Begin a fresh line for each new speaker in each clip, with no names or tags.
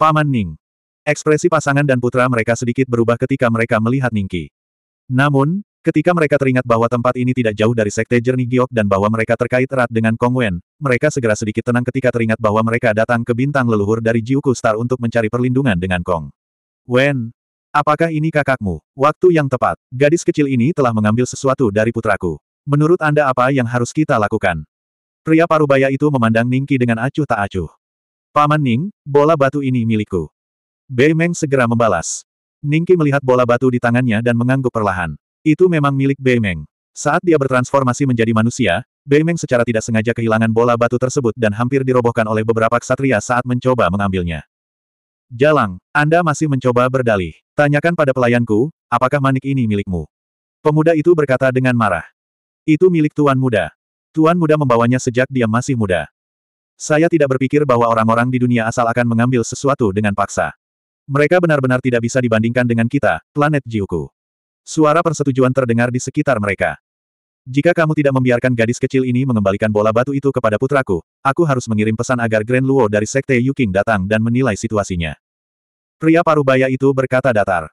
Paman Ning. Ekspresi pasangan dan putra mereka sedikit berubah ketika mereka melihat Ningki. Namun, ketika mereka teringat bahwa tempat ini tidak jauh dari Sekte Jernih Giok dan bahwa mereka terkait erat dengan Kong Wen, mereka segera sedikit tenang ketika teringat bahwa mereka datang ke bintang leluhur dari Jiuku Star untuk mencari perlindungan dengan Kong. Wen, apakah ini kakakmu? Waktu yang tepat. Gadis kecil ini telah mengambil sesuatu dari putraku. Menurut Anda apa yang harus kita lakukan? Pria parubaya itu memandang Ningki dengan acuh tak acuh. Paman Ning, bola batu ini milikku. Bei Meng segera membalas. Ningki melihat bola batu di tangannya dan mengangguk perlahan. Itu memang milik Bei Meng. Saat dia bertransformasi menjadi manusia, Bei Meng secara tidak sengaja kehilangan bola batu tersebut dan hampir dirobohkan oleh beberapa ksatria saat mencoba mengambilnya. Jalang, Anda masih mencoba berdalih. Tanyakan pada pelayanku, apakah manik ini milikmu? Pemuda itu berkata dengan marah. Itu milik Tuan Muda. Tuan Muda membawanya sejak dia masih muda. Saya tidak berpikir bahwa orang-orang di dunia asal akan mengambil sesuatu dengan paksa. Mereka benar-benar tidak bisa dibandingkan dengan kita, planet Jiuku. Suara persetujuan terdengar di sekitar mereka. Jika kamu tidak membiarkan gadis kecil ini mengembalikan bola batu itu kepada putraku, aku harus mengirim pesan agar Grand Luo dari Sekte Yuking datang dan menilai situasinya. Pria parubaya itu berkata datar.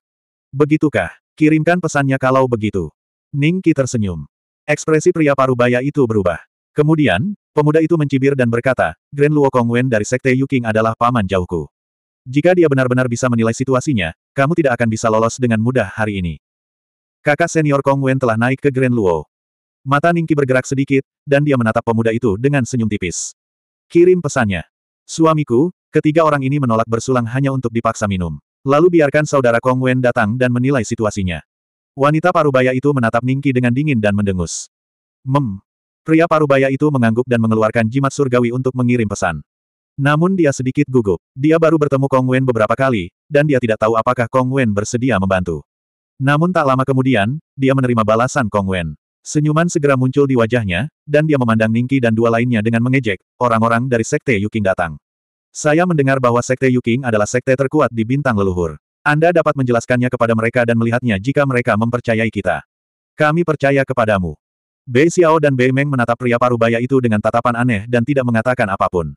Begitukah? Kirimkan pesannya kalau begitu. Ningki tersenyum. Ekspresi pria parubaya itu berubah. Kemudian, pemuda itu mencibir dan berkata, Grand Luo Kongwen dari Sekte Yuking adalah paman jauhku. Jika dia benar-benar bisa menilai situasinya, kamu tidak akan bisa lolos dengan mudah hari ini. Kakak senior Kongwen telah naik ke Grand Luo. Mata Ningki bergerak sedikit, dan dia menatap pemuda itu dengan senyum tipis. Kirim pesannya. Suamiku, ketiga orang ini menolak bersulang hanya untuk dipaksa minum. Lalu biarkan saudara Kongwen datang dan menilai situasinya. Wanita parubaya itu menatap Ningki dengan dingin dan mendengus. Mem, Pria parubaya itu mengangguk dan mengeluarkan jimat surgawi untuk mengirim pesan. Namun dia sedikit gugup. Dia baru bertemu Kong Wen beberapa kali, dan dia tidak tahu apakah Kong Wen bersedia membantu. Namun tak lama kemudian, dia menerima balasan Kong Wen. Senyuman segera muncul di wajahnya, dan dia memandang Ningki dan dua lainnya dengan mengejek, orang-orang dari Sekte Yuking datang. Saya mendengar bahwa Sekte Yuking adalah sekte terkuat di bintang leluhur. Anda dapat menjelaskannya kepada mereka dan melihatnya jika mereka mempercayai kita. Kami percaya kepadamu. Bei Xiao dan Bei Meng menatap pria parubaya itu dengan tatapan aneh dan tidak mengatakan apapun.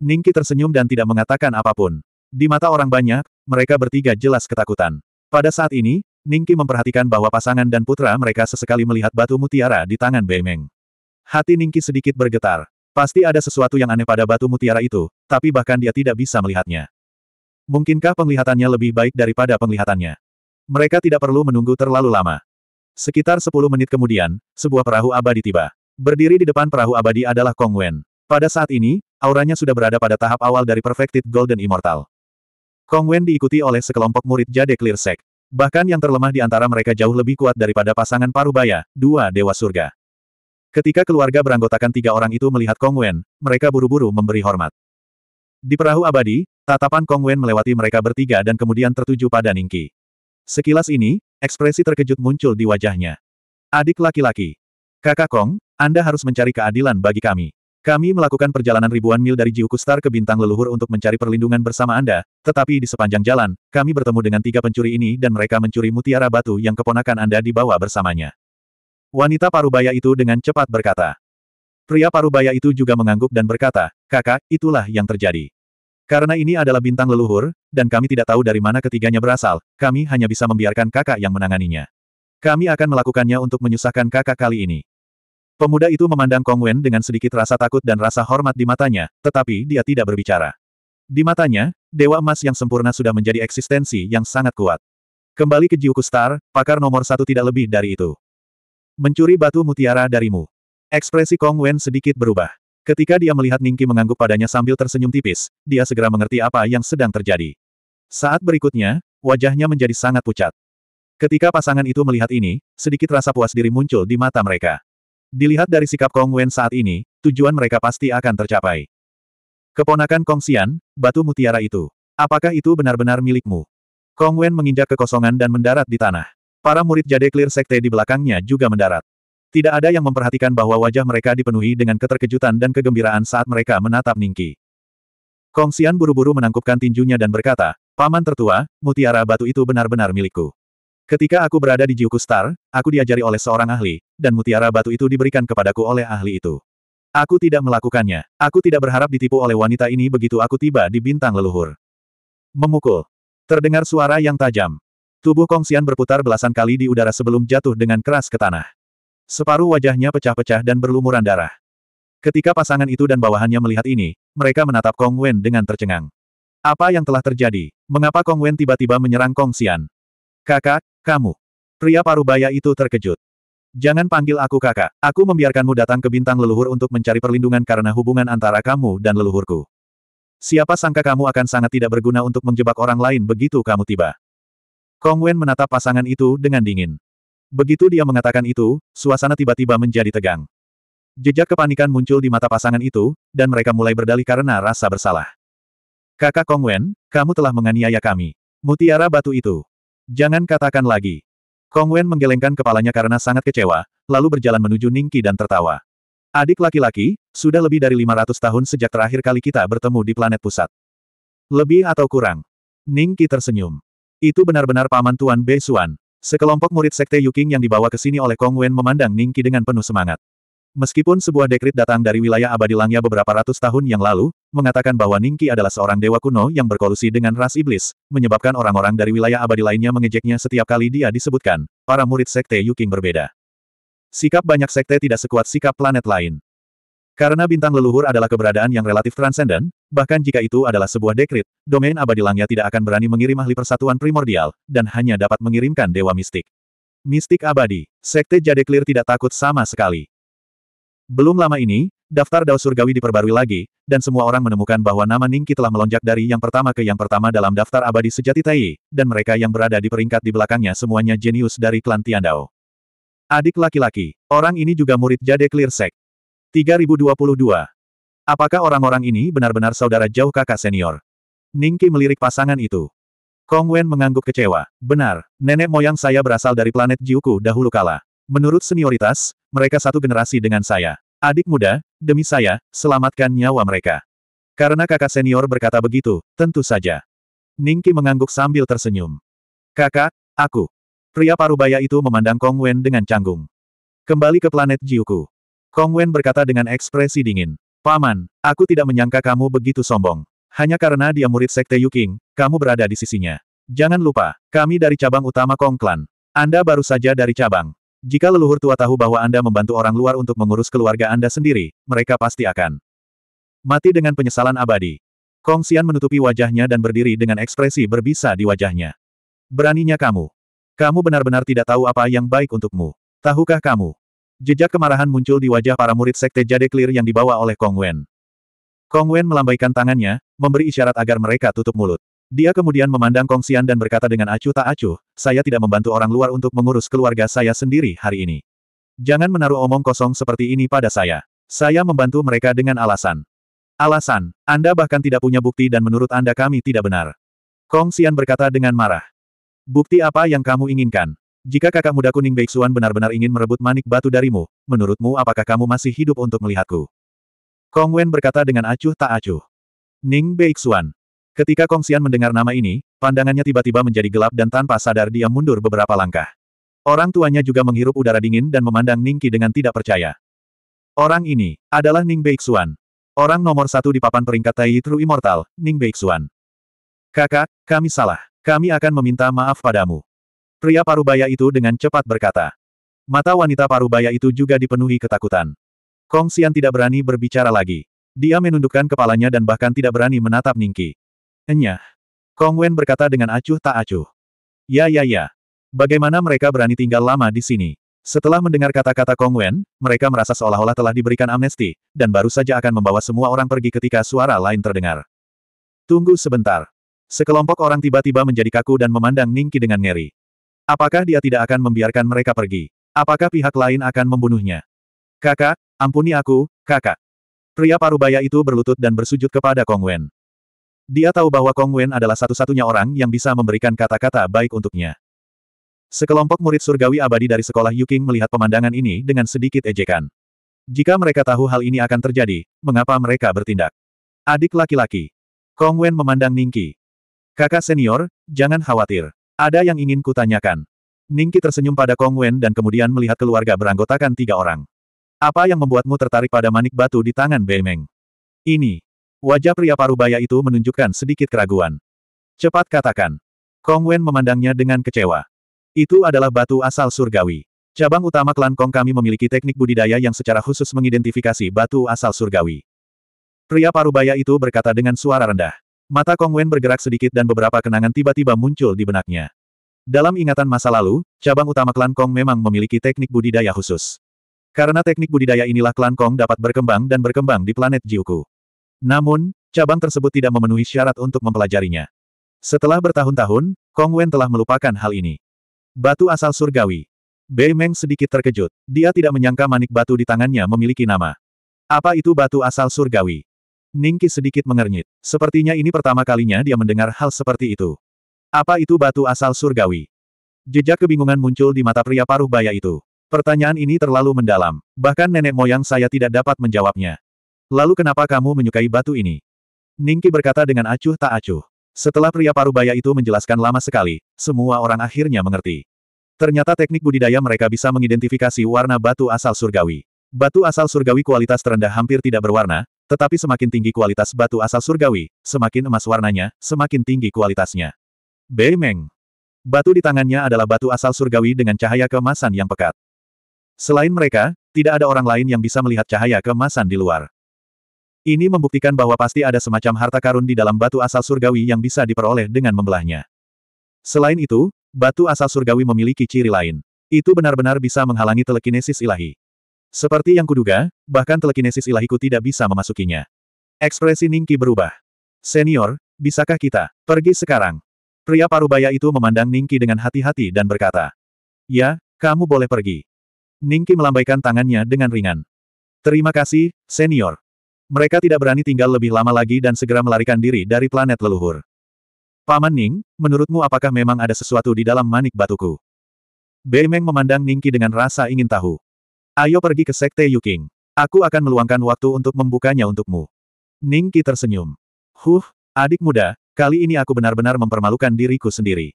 Ningki tersenyum dan tidak mengatakan apapun. Di mata orang banyak, mereka bertiga jelas ketakutan. Pada saat ini, Ningki memperhatikan bahwa pasangan dan putra mereka sesekali melihat batu mutiara di tangan Bei Meng. Hati Ningki sedikit bergetar. Pasti ada sesuatu yang aneh pada batu mutiara itu, tapi bahkan dia tidak bisa melihatnya. Mungkinkah penglihatannya lebih baik daripada penglihatannya? Mereka tidak perlu menunggu terlalu lama. Sekitar 10 menit kemudian, sebuah perahu abadi tiba. Berdiri di depan perahu abadi adalah Kong Wen. Pada saat ini, auranya sudah berada pada tahap awal dari Perfected Golden Immortal. Kong Wen diikuti oleh sekelompok murid Jade Clear Sect. Bahkan yang terlemah di antara mereka jauh lebih kuat daripada pasangan Parubaya, dua Dewa Surga. Ketika keluarga beranggotakan tiga orang itu melihat Kong Wen, mereka buru-buru memberi hormat. Di perahu abadi, tatapan Kong Wen melewati mereka bertiga dan kemudian tertuju pada Ningki. Sekilas ini, Ekspresi terkejut muncul di wajahnya. Adik laki-laki. Kakak Kong, Anda harus mencari keadilan bagi kami. Kami melakukan perjalanan ribuan mil dari Jiuku Star ke Bintang Leluhur untuk mencari perlindungan bersama Anda, tetapi di sepanjang jalan, kami bertemu dengan tiga pencuri ini dan mereka mencuri mutiara batu yang keponakan Anda dibawa bersamanya. Wanita parubaya itu dengan cepat berkata. Pria parubaya itu juga mengangguk dan berkata, kakak, itulah yang terjadi. Karena ini adalah bintang leluhur, dan kami tidak tahu dari mana ketiganya berasal, kami hanya bisa membiarkan kakak yang menanganinya. Kami akan melakukannya untuk menyusahkan kakak kali ini. Pemuda itu memandang Kong Wen dengan sedikit rasa takut dan rasa hormat di matanya, tetapi dia tidak berbicara. Di matanya, Dewa Emas yang sempurna sudah menjadi eksistensi yang sangat kuat. Kembali ke Jiuku Star, pakar nomor satu tidak lebih dari itu. Mencuri batu mutiara darimu. Ekspresi Kong Wen sedikit berubah. Ketika dia melihat Ningki mengangguk padanya sambil tersenyum tipis, dia segera mengerti apa yang sedang terjadi. Saat berikutnya, wajahnya menjadi sangat pucat. Ketika pasangan itu melihat ini, sedikit rasa puas diri muncul di mata mereka. Dilihat dari sikap Kong Wen saat ini, tujuan mereka pasti akan tercapai. Keponakan Kong Xian, batu mutiara itu. Apakah itu benar-benar milikmu? Kong Wen menginjak kekosongan dan mendarat di tanah. Para murid Jade Clear Sekte di belakangnya juga mendarat. Tidak ada yang memperhatikan bahwa wajah mereka dipenuhi dengan keterkejutan dan kegembiraan saat mereka menatap Ningki. Kong Xian buru-buru menangkupkan tinjunya dan berkata, Paman tertua, mutiara batu itu benar-benar milikku. Ketika aku berada di Jiuku Star, aku diajari oleh seorang ahli, dan mutiara batu itu diberikan kepadaku oleh ahli itu. Aku tidak melakukannya. Aku tidak berharap ditipu oleh wanita ini begitu aku tiba di bintang leluhur. Memukul. Terdengar suara yang tajam. Tubuh Kong Xian berputar belasan kali di udara sebelum jatuh dengan keras ke tanah. Separuh wajahnya pecah-pecah dan berlumuran darah. Ketika pasangan itu dan bawahannya melihat ini, mereka menatap Kong Wen dengan tercengang. Apa yang telah terjadi? Mengapa Kong Wen tiba-tiba menyerang Kong Xian? Kakak, kamu. Pria parubaya itu terkejut. Jangan panggil aku kakak. Aku membiarkanmu datang ke bintang leluhur untuk mencari perlindungan karena hubungan antara kamu dan leluhurku. Siapa sangka kamu akan sangat tidak berguna untuk menjebak orang lain begitu kamu tiba. Kong Wen menatap pasangan itu dengan dingin. Begitu dia mengatakan itu, suasana tiba-tiba menjadi tegang. Jejak kepanikan muncul di mata pasangan itu, dan mereka mulai berdalih karena rasa bersalah. Kakak Kongwen, kamu telah menganiaya kami. Mutiara batu itu. Jangan katakan lagi. Kongwen menggelengkan kepalanya karena sangat kecewa, lalu berjalan menuju Ningki dan tertawa. Adik laki-laki, sudah lebih dari 500 tahun sejak terakhir kali kita bertemu di planet pusat. Lebih atau kurang? Ningki tersenyum. Itu benar-benar paman Tuan Bei Suan, Sekelompok murid Sekte Yuking yang dibawa ke sini oleh Kong Wen memandang Ningki dengan penuh semangat. Meskipun sebuah dekrit datang dari wilayah abadi langya beberapa ratus tahun yang lalu, mengatakan bahwa Ningki adalah seorang dewa kuno yang berkolusi dengan ras iblis, menyebabkan orang-orang dari wilayah abadi lainnya mengejeknya setiap kali dia disebutkan, para murid Sekte Yuking berbeda. Sikap banyak sekte tidak sekuat sikap planet lain. Karena bintang leluhur adalah keberadaan yang relatif transenden, bahkan jika itu adalah sebuah dekrit, domain abadi langnya tidak akan berani mengirim ahli persatuan primordial, dan hanya dapat mengirimkan dewa mistik. Mistik abadi, Sekte Jade Clear tidak takut sama sekali. Belum lama ini, daftar Dao Surgawi diperbarui lagi, dan semua orang menemukan bahwa nama Ningki telah melonjak dari yang pertama ke yang pertama dalam daftar abadi sejati Tai, dan mereka yang berada di peringkat di belakangnya semuanya jenius dari klan Tiandao. Adik laki-laki, orang ini juga murid Jade Clear Sek. 3022. Apakah orang-orang ini benar-benar saudara jauh kakak senior? Ningki melirik pasangan itu. Kong Wen mengangguk kecewa. Benar, nenek moyang saya berasal dari planet Jiuku dahulu kala. Menurut senioritas, mereka satu generasi dengan saya. Adik muda, demi saya, selamatkan nyawa mereka. Karena kakak senior berkata begitu, tentu saja. Ningki mengangguk sambil tersenyum. Kakak, aku. Pria parubaya itu memandang Kong Wen dengan canggung. Kembali ke planet Jiuku. Kong Wen berkata dengan ekspresi dingin. Paman, aku tidak menyangka kamu begitu sombong. Hanya karena dia murid Sekte Yuking, kamu berada di sisinya. Jangan lupa, kami dari cabang utama Kong Klan. Anda baru saja dari cabang. Jika leluhur tua tahu bahwa Anda membantu orang luar untuk mengurus keluarga Anda sendiri, mereka pasti akan mati dengan penyesalan abadi. Kong Xian menutupi wajahnya dan berdiri dengan ekspresi berbisa di wajahnya. Beraninya kamu. Kamu benar-benar tidak tahu apa yang baik untukmu. Tahukah kamu? Jejak kemarahan muncul di wajah para murid Sekte Jade Clear yang dibawa oleh Kong Wen. Kong Wen melambaikan tangannya, memberi isyarat agar mereka tutup mulut. Dia kemudian memandang Kong Xian dan berkata dengan acuh tak acuh, saya tidak membantu orang luar untuk mengurus keluarga saya sendiri hari ini. Jangan menaruh omong kosong seperti ini pada saya. Saya membantu mereka dengan alasan. Alasan, Anda bahkan tidak punya bukti dan menurut Anda kami tidak benar. Kong Xian berkata dengan marah. Bukti apa yang kamu inginkan? Jika kakak muda kuning Beixuan benar-benar ingin merebut manik batu darimu, menurutmu apakah kamu masih hidup untuk melihatku? Kong Wen berkata dengan acuh tak acuh. Ning Beixuan. Ketika Kong Xian mendengar nama ini, pandangannya tiba-tiba menjadi gelap dan tanpa sadar dia mundur beberapa langkah. Orang tuanya juga menghirup udara dingin dan memandang Ning Qi dengan tidak percaya. Orang ini adalah Ning Beixuan. Orang nomor satu di papan peringkat Tai True Immortal, Ning Beixuan. Kakak, kami salah. Kami akan meminta maaf padamu. Pria parubaya itu dengan cepat berkata. Mata wanita parubaya itu juga dipenuhi ketakutan. Kong Xian tidak berani berbicara lagi. Dia menundukkan kepalanya dan bahkan tidak berani menatap Ningki. Enyah. Kong Wen berkata dengan acuh tak acuh. Ya ya ya. Bagaimana mereka berani tinggal lama di sini? Setelah mendengar kata-kata Kong Wen, mereka merasa seolah-olah telah diberikan amnesti, dan baru saja akan membawa semua orang pergi ketika suara lain terdengar. Tunggu sebentar. Sekelompok orang tiba-tiba menjadi kaku dan memandang Ningki dengan ngeri. Apakah dia tidak akan membiarkan mereka pergi? Apakah pihak lain akan membunuhnya? Kakak, ampuni aku, kakak. Pria parubaya itu berlutut dan bersujud kepada Kong Wen. Dia tahu bahwa Kong Wen adalah satu-satunya orang yang bisa memberikan kata-kata baik untuknya. Sekelompok murid surgawi abadi dari sekolah Yuking melihat pemandangan ini dengan sedikit ejekan. Jika mereka tahu hal ini akan terjadi, mengapa mereka bertindak? Adik laki-laki. Kong Wen memandang Ningki. Kakak senior, jangan khawatir. Ada yang ingin kutanyakan. Ningki tersenyum pada Kong Wen dan kemudian melihat keluarga beranggotakan tiga orang. Apa yang membuatmu tertarik pada manik batu di tangan Beimeng? Ini. Wajah pria parubaya itu menunjukkan sedikit keraguan. Cepat katakan. Kong Wen memandangnya dengan kecewa. Itu adalah batu asal surgawi. Cabang utama klan Kong kami memiliki teknik budidaya yang secara khusus mengidentifikasi batu asal surgawi. Pria parubaya itu berkata dengan suara rendah. Mata Kong Wen bergerak sedikit dan beberapa kenangan tiba-tiba muncul di benaknya. Dalam ingatan masa lalu, cabang utama klan Kong memang memiliki teknik budidaya khusus. Karena teknik budidaya inilah klan Kong dapat berkembang dan berkembang di planet Jiuku. Namun, cabang tersebut tidak memenuhi syarat untuk mempelajarinya. Setelah bertahun-tahun, Kong Wen telah melupakan hal ini. Batu asal surgawi. Bei Meng sedikit terkejut. Dia tidak menyangka manik batu di tangannya memiliki nama. Apa itu batu asal surgawi? Ningki sedikit mengernyit. Sepertinya ini pertama kalinya dia mendengar hal seperti itu. Apa itu batu asal surgawi? Jejak kebingungan muncul di mata pria paruh baya itu. Pertanyaan ini terlalu mendalam, bahkan nenek moyang saya tidak dapat menjawabnya. Lalu kenapa kamu menyukai batu ini? Ningki berkata dengan acuh tak acuh. Setelah pria paruh baya itu menjelaskan lama sekali, semua orang akhirnya mengerti. Ternyata teknik budidaya mereka bisa mengidentifikasi warna batu asal surgawi. Batu asal surgawi kualitas terendah hampir tidak berwarna, tetapi semakin tinggi kualitas batu asal surgawi, semakin emas warnanya, semakin tinggi kualitasnya. Bei Meng, Batu di tangannya adalah batu asal surgawi dengan cahaya keemasan yang pekat. Selain mereka, tidak ada orang lain yang bisa melihat cahaya keemasan di luar. Ini membuktikan bahwa pasti ada semacam harta karun di dalam batu asal surgawi yang bisa diperoleh dengan membelahnya. Selain itu, batu asal surgawi memiliki ciri lain. Itu benar-benar bisa menghalangi telekinesis ilahi. Seperti yang kuduga, bahkan telekinesis ilahiku tidak bisa memasukinya. Ekspresi Ningki berubah. Senior, bisakah kita pergi sekarang? Pria parubaya itu memandang Ningki dengan hati-hati dan berkata. Ya, kamu boleh pergi. Ningki melambaikan tangannya dengan ringan. Terima kasih, senior. Mereka tidak berani tinggal lebih lama lagi dan segera melarikan diri dari planet leluhur. Paman Ning, menurutmu apakah memang ada sesuatu di dalam manik batuku? Meng memandang Ningki dengan rasa ingin tahu. Ayo pergi ke Sekte Yuking. Aku akan meluangkan waktu untuk membukanya untukmu. Ning Qi tersenyum. Huh, adik muda, kali ini aku benar-benar mempermalukan diriku sendiri.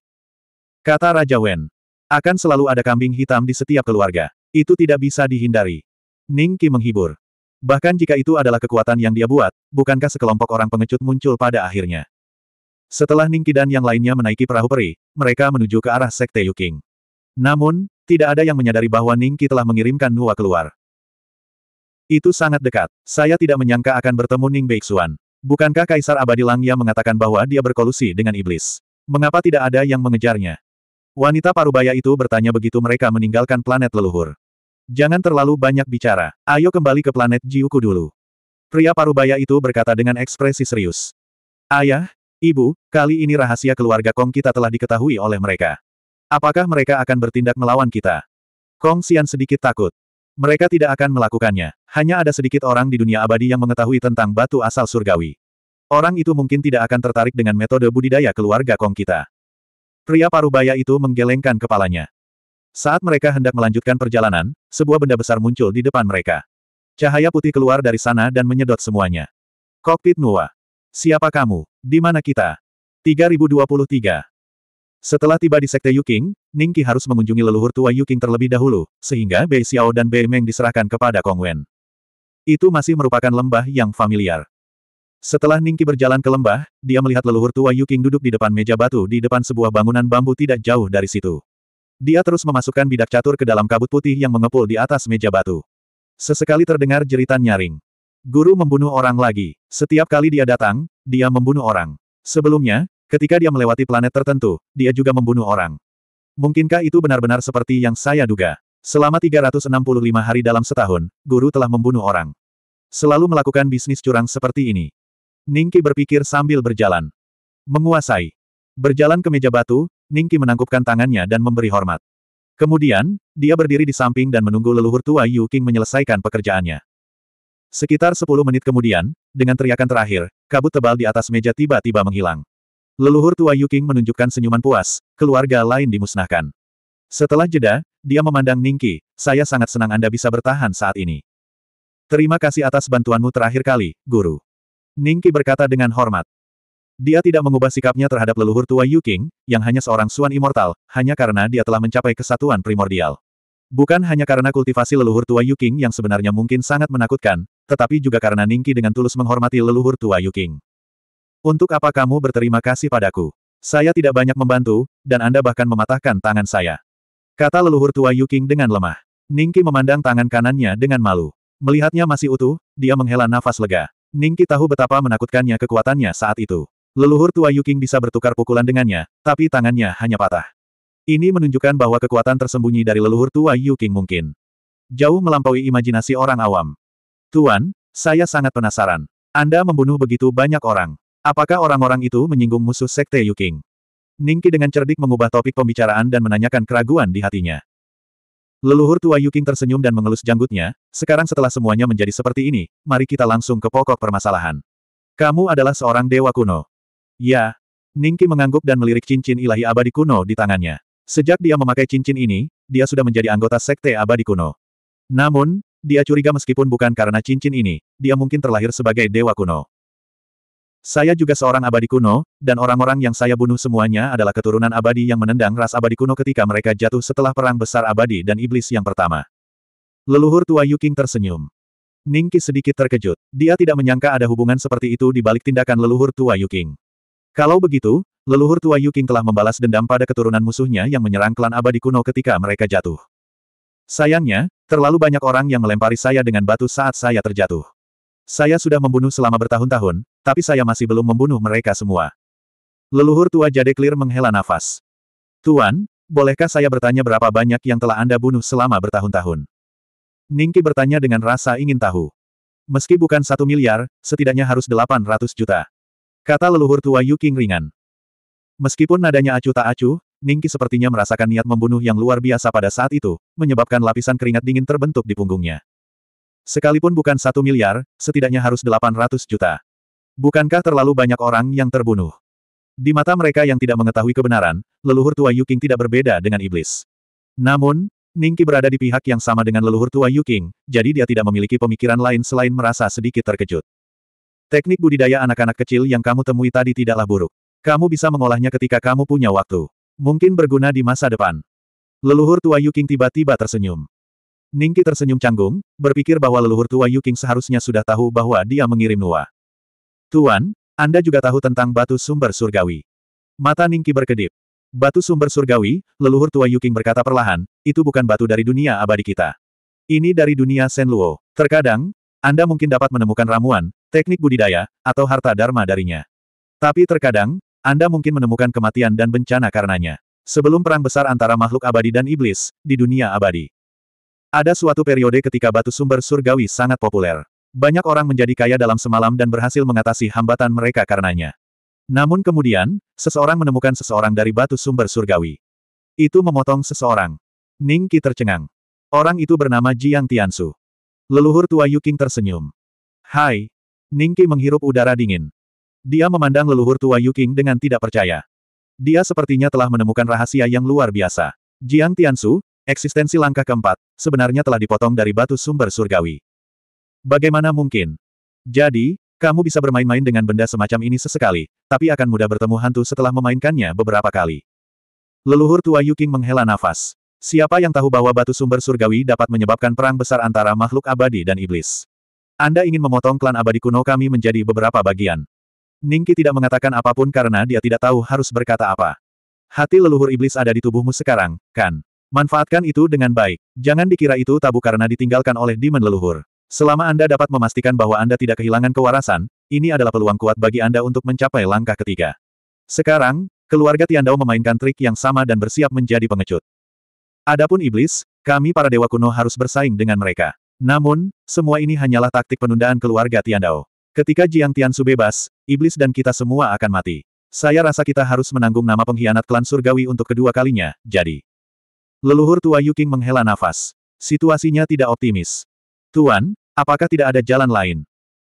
Kata Raja Wen. Akan selalu ada kambing hitam di setiap keluarga. Itu tidak bisa dihindari. Ning Qi menghibur. Bahkan jika itu adalah kekuatan yang dia buat, bukankah sekelompok orang pengecut muncul pada akhirnya? Setelah Ningki dan yang lainnya menaiki perahu peri, mereka menuju ke arah Sekte Yuking. Namun, tidak ada yang menyadari bahwa Ningki telah mengirimkan Nuwa keluar. Itu sangat dekat. Saya tidak menyangka akan bertemu Ning Beixuan. Bukankah Kaisar Abadi Langya mengatakan bahwa dia berkolusi dengan iblis? Mengapa tidak ada yang mengejarnya? Wanita parubaya itu bertanya begitu mereka meninggalkan planet leluhur. Jangan terlalu banyak bicara. Ayo kembali ke planet Jiuku dulu. Pria parubaya itu berkata dengan ekspresi serius. Ayah, ibu, kali ini rahasia keluarga Kong kita telah diketahui oleh mereka. Apakah mereka akan bertindak melawan kita? Kong Xian sedikit takut. Mereka tidak akan melakukannya. Hanya ada sedikit orang di dunia abadi yang mengetahui tentang batu asal surgawi. Orang itu mungkin tidak akan tertarik dengan metode budidaya keluarga Kong kita. Pria parubaya itu menggelengkan kepalanya. Saat mereka hendak melanjutkan perjalanan, sebuah benda besar muncul di depan mereka. Cahaya putih keluar dari sana dan menyedot semuanya. Kokpit Nuwa. Siapa kamu? Di mana kita? 3023. Setelah tiba di Sekte Yuking, Ningqi harus mengunjungi leluhur tua Yuking terlebih dahulu, sehingga Bei Xiao dan Bei Meng diserahkan kepada Kong Wen. Itu masih merupakan lembah yang familiar. Setelah Ningqi berjalan ke lembah, dia melihat leluhur tua Yuking duduk di depan meja batu di depan sebuah bangunan bambu tidak jauh dari situ. Dia terus memasukkan bidak catur ke dalam kabut putih yang mengepul di atas meja batu. Sesekali terdengar jeritan nyaring. Guru membunuh orang lagi. Setiap kali dia datang, dia membunuh orang. Sebelumnya, Ketika dia melewati planet tertentu, dia juga membunuh orang. Mungkinkah itu benar-benar seperti yang saya duga? Selama 365 hari dalam setahun, guru telah membunuh orang. Selalu melakukan bisnis curang seperti ini. Ningki berpikir sambil berjalan. Menguasai. Berjalan ke meja batu, Ningki menangkupkan tangannya dan memberi hormat. Kemudian, dia berdiri di samping dan menunggu leluhur tua Yu King menyelesaikan pekerjaannya. Sekitar 10 menit kemudian, dengan teriakan terakhir, kabut tebal di atas meja tiba-tiba menghilang. Leluhur tua Yuking menunjukkan senyuman puas, keluarga lain dimusnahkan. Setelah jeda, dia memandang Ningki, saya sangat senang Anda bisa bertahan saat ini. Terima kasih atas bantuanmu terakhir kali, guru. Ningki berkata dengan hormat. Dia tidak mengubah sikapnya terhadap leluhur tua Yuking, yang hanya seorang suan immortal, hanya karena dia telah mencapai kesatuan primordial. Bukan hanya karena kultivasi leluhur tua Yuking yang sebenarnya mungkin sangat menakutkan, tetapi juga karena Ningki dengan tulus menghormati leluhur tua Yuking. Untuk apa kamu berterima kasih padaku? Saya tidak banyak membantu, dan Anda bahkan mematahkan tangan saya. Kata leluhur tua Yuking dengan lemah. Ningki memandang tangan kanannya dengan malu. Melihatnya masih utuh, dia menghela nafas lega. Ningki tahu betapa menakutkannya kekuatannya saat itu. Leluhur tua Yuking bisa bertukar pukulan dengannya, tapi tangannya hanya patah. Ini menunjukkan bahwa kekuatan tersembunyi dari leluhur tua Yuking mungkin. Jauh melampaui imajinasi orang awam. Tuan, saya sangat penasaran. Anda membunuh begitu banyak orang. Apakah orang-orang itu menyinggung musuh Sekte Yuking? Ningki dengan cerdik mengubah topik pembicaraan dan menanyakan keraguan di hatinya. Leluhur tua Yuking tersenyum dan mengelus janggutnya, sekarang setelah semuanya menjadi seperti ini, mari kita langsung ke pokok permasalahan. Kamu adalah seorang dewa kuno. Ya. Ningki mengangguk dan melirik cincin ilahi abadi kuno di tangannya. Sejak dia memakai cincin ini, dia sudah menjadi anggota Sekte Abadi Kuno. Namun, dia curiga meskipun bukan karena cincin ini, dia mungkin terlahir sebagai dewa kuno. Saya juga seorang abadi kuno, dan orang-orang yang saya bunuh semuanya adalah keturunan abadi yang menendang ras abadi kuno ketika mereka jatuh setelah perang besar abadi dan iblis yang pertama. Leluhur tua Yuking tersenyum. Ningki sedikit terkejut. Dia tidak menyangka ada hubungan seperti itu di balik tindakan leluhur tua Yuking. Kalau begitu, leluhur tua Yuking telah membalas dendam pada keturunan musuhnya yang menyerang klan abadi kuno ketika mereka jatuh. Sayangnya, terlalu banyak orang yang melempari saya dengan batu saat saya terjatuh. Saya sudah membunuh selama bertahun-tahun, tapi saya masih belum membunuh mereka semua. Leluhur tua Jade Clear menghela nafas. Tuan, bolehkah saya bertanya berapa banyak yang telah Anda bunuh selama bertahun-tahun? Ningki bertanya dengan rasa ingin tahu. Meski bukan satu miliar, setidaknya harus 800 juta. Kata leluhur tua Yuking ringan. Meskipun nadanya acuh tak acuh, Ningki sepertinya merasakan niat membunuh yang luar biasa pada saat itu, menyebabkan lapisan keringat dingin terbentuk di punggungnya. Sekalipun bukan satu miliar, setidaknya harus 800 juta. Bukankah terlalu banyak orang yang terbunuh? Di mata mereka yang tidak mengetahui kebenaran, leluhur tua Yuking tidak berbeda dengan iblis. Namun, Ningki berada di pihak yang sama dengan leluhur tua Yuking, jadi dia tidak memiliki pemikiran lain selain merasa sedikit terkejut. Teknik budidaya anak-anak kecil yang kamu temui tadi tidaklah buruk. Kamu bisa mengolahnya ketika kamu punya waktu. Mungkin berguna di masa depan. Leluhur tua Yuking tiba-tiba tersenyum. Ningki tersenyum canggung, berpikir bahwa leluhur tua Yu seharusnya sudah tahu bahwa dia mengirim Nua. Tuan, Anda juga tahu tentang batu sumber surgawi. Mata Ningki berkedip. Batu sumber surgawi, leluhur tua Yu berkata perlahan, itu bukan batu dari dunia abadi kita. Ini dari dunia Senluo. Terkadang, Anda mungkin dapat menemukan ramuan, teknik budidaya, atau harta dharma darinya. Tapi terkadang, Anda mungkin menemukan kematian dan bencana karenanya. Sebelum perang besar antara makhluk abadi dan iblis, di dunia abadi. Ada suatu periode ketika batu sumber surgawi sangat populer. Banyak orang menjadi kaya dalam semalam dan berhasil mengatasi hambatan mereka karenanya. Namun kemudian, seseorang menemukan seseorang dari batu sumber surgawi. Itu memotong seseorang. Ning Qi tercengang. Orang itu bernama Jiang Tiansu. Leluhur tua Yuking tersenyum. Hai. Ning Qi menghirup udara dingin. Dia memandang leluhur tua Yuking dengan tidak percaya. Dia sepertinya telah menemukan rahasia yang luar biasa. Jiang Tiansu, Eksistensi langkah keempat, sebenarnya telah dipotong dari batu sumber surgawi. Bagaimana mungkin? Jadi, kamu bisa bermain-main dengan benda semacam ini sesekali, tapi akan mudah bertemu hantu setelah memainkannya beberapa kali. Leluhur tua Yuking menghela nafas. Siapa yang tahu bahwa batu sumber surgawi dapat menyebabkan perang besar antara makhluk abadi dan iblis? Anda ingin memotong klan abadi kuno kami menjadi beberapa bagian. Ningki tidak mengatakan apapun karena dia tidak tahu harus berkata apa. Hati leluhur iblis ada di tubuhmu sekarang, kan? Manfaatkan itu dengan baik. Jangan dikira itu tabu karena ditinggalkan oleh demon leluhur. Selama Anda dapat memastikan bahwa Anda tidak kehilangan kewarasan, ini adalah peluang kuat bagi Anda untuk mencapai langkah ketiga. Sekarang, keluarga Tiandao memainkan trik yang sama dan bersiap menjadi pengecut. Adapun iblis, kami para dewa kuno harus bersaing dengan mereka. Namun, semua ini hanyalah taktik penundaan keluarga Tiandao. Ketika Jiang Tian Su bebas, iblis dan kita semua akan mati. Saya rasa kita harus menanggung nama pengkhianat klan surgawi untuk kedua kalinya, jadi. Leluhur tua Yuking menghela nafas. Situasinya tidak optimis. Tuan, apakah tidak ada jalan lain?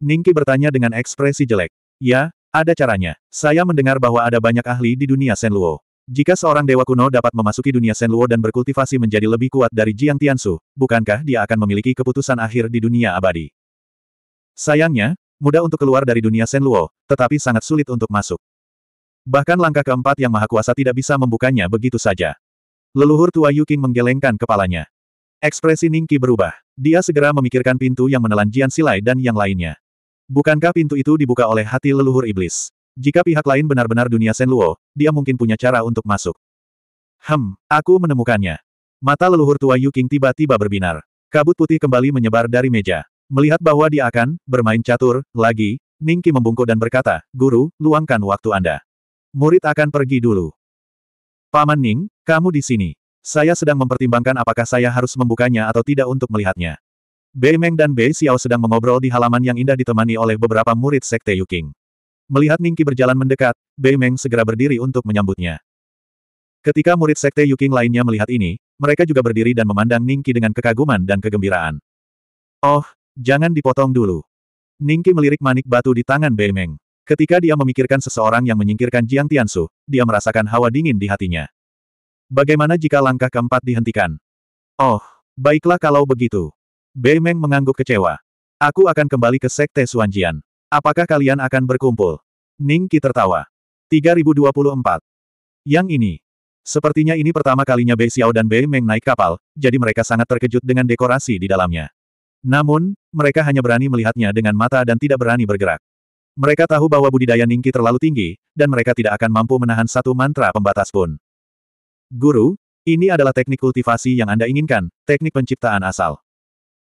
Ningki bertanya dengan ekspresi jelek. Ya, ada caranya. Saya mendengar bahwa ada banyak ahli di dunia Senluo. Jika seorang dewa kuno dapat memasuki dunia Senluo dan berkultivasi menjadi lebih kuat dari Jiang Tiansu, bukankah dia akan memiliki keputusan akhir di dunia abadi? Sayangnya, mudah untuk keluar dari dunia Senluo, tetapi sangat sulit untuk masuk. Bahkan langkah keempat yang maha kuasa tidak bisa membukanya begitu saja. Leluhur tua Yuking menggelengkan kepalanya. Ekspresi Ningki berubah. Dia segera memikirkan pintu yang menelan Jian Silai dan yang lainnya. Bukankah pintu itu dibuka oleh hati leluhur iblis? Jika pihak lain benar-benar dunia Senluo, dia mungkin punya cara untuk masuk. Hem, aku menemukannya. Mata leluhur tua Yuking tiba-tiba berbinar. Kabut putih kembali menyebar dari meja. Melihat bahwa dia akan bermain catur lagi, Ningki membungkuk dan berkata, Guru, luangkan waktu Anda. Murid akan pergi dulu. Paman Ning, kamu di sini. Saya sedang mempertimbangkan apakah saya harus membukanya atau tidak untuk melihatnya. Bei Meng dan Bei Xiao sedang mengobrol di halaman yang indah ditemani oleh beberapa murid Sekte Yuking. Melihat Ningki berjalan mendekat, Bei Meng segera berdiri untuk menyambutnya. Ketika murid Sekte Yuking lainnya melihat ini, mereka juga berdiri dan memandang Ningki dengan kekaguman dan kegembiraan. Oh, jangan dipotong dulu. Ningki melirik manik batu di tangan Bei Meng. Ketika dia memikirkan seseorang yang menyingkirkan Jiang Tiansu, dia merasakan hawa dingin di hatinya. Bagaimana jika langkah keempat dihentikan? Oh, baiklah kalau begitu. Bei Meng mengangguk kecewa. Aku akan kembali ke Sekte Suanjian. Apakah kalian akan berkumpul? Ning Qi tertawa. 3024. Yang ini. Sepertinya ini pertama kalinya Bei Xiao dan Bei Meng naik kapal, jadi mereka sangat terkejut dengan dekorasi di dalamnya. Namun, mereka hanya berani melihatnya dengan mata dan tidak berani bergerak. Mereka tahu bahwa budidaya Ningki terlalu tinggi, dan mereka tidak akan mampu menahan satu mantra pembatas pun. Guru, ini adalah teknik kultivasi yang Anda inginkan, teknik penciptaan asal.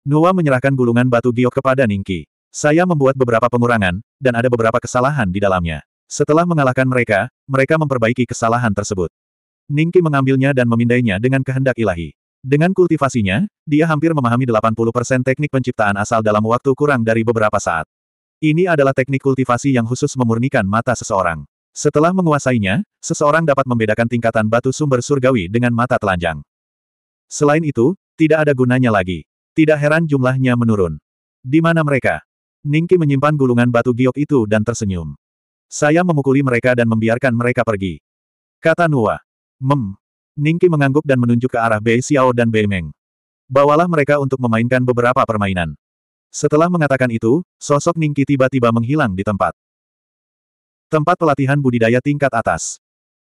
Nuwa menyerahkan gulungan batu giok kepada Ningki. Saya membuat beberapa pengurangan, dan ada beberapa kesalahan di dalamnya. Setelah mengalahkan mereka, mereka memperbaiki kesalahan tersebut. Ningki mengambilnya dan memindainya dengan kehendak ilahi. Dengan kultivasinya, dia hampir memahami 80% teknik penciptaan asal dalam waktu kurang dari beberapa saat. Ini adalah teknik kultivasi yang khusus memurnikan mata seseorang. Setelah menguasainya, seseorang dapat membedakan tingkatan batu sumber surgawi dengan mata telanjang. Selain itu, tidak ada gunanya lagi. Tidak heran jumlahnya menurun. Di mana mereka? Ningki menyimpan gulungan batu giok itu dan tersenyum. Saya memukuli mereka dan membiarkan mereka pergi. Kata Nua. Mem. Ningki mengangguk dan menunjuk ke arah Bei Xiao dan Bei Meng. Bawalah mereka untuk memainkan beberapa permainan. Setelah mengatakan itu, sosok Ningki tiba-tiba menghilang di tempat. Tempat pelatihan budidaya tingkat atas.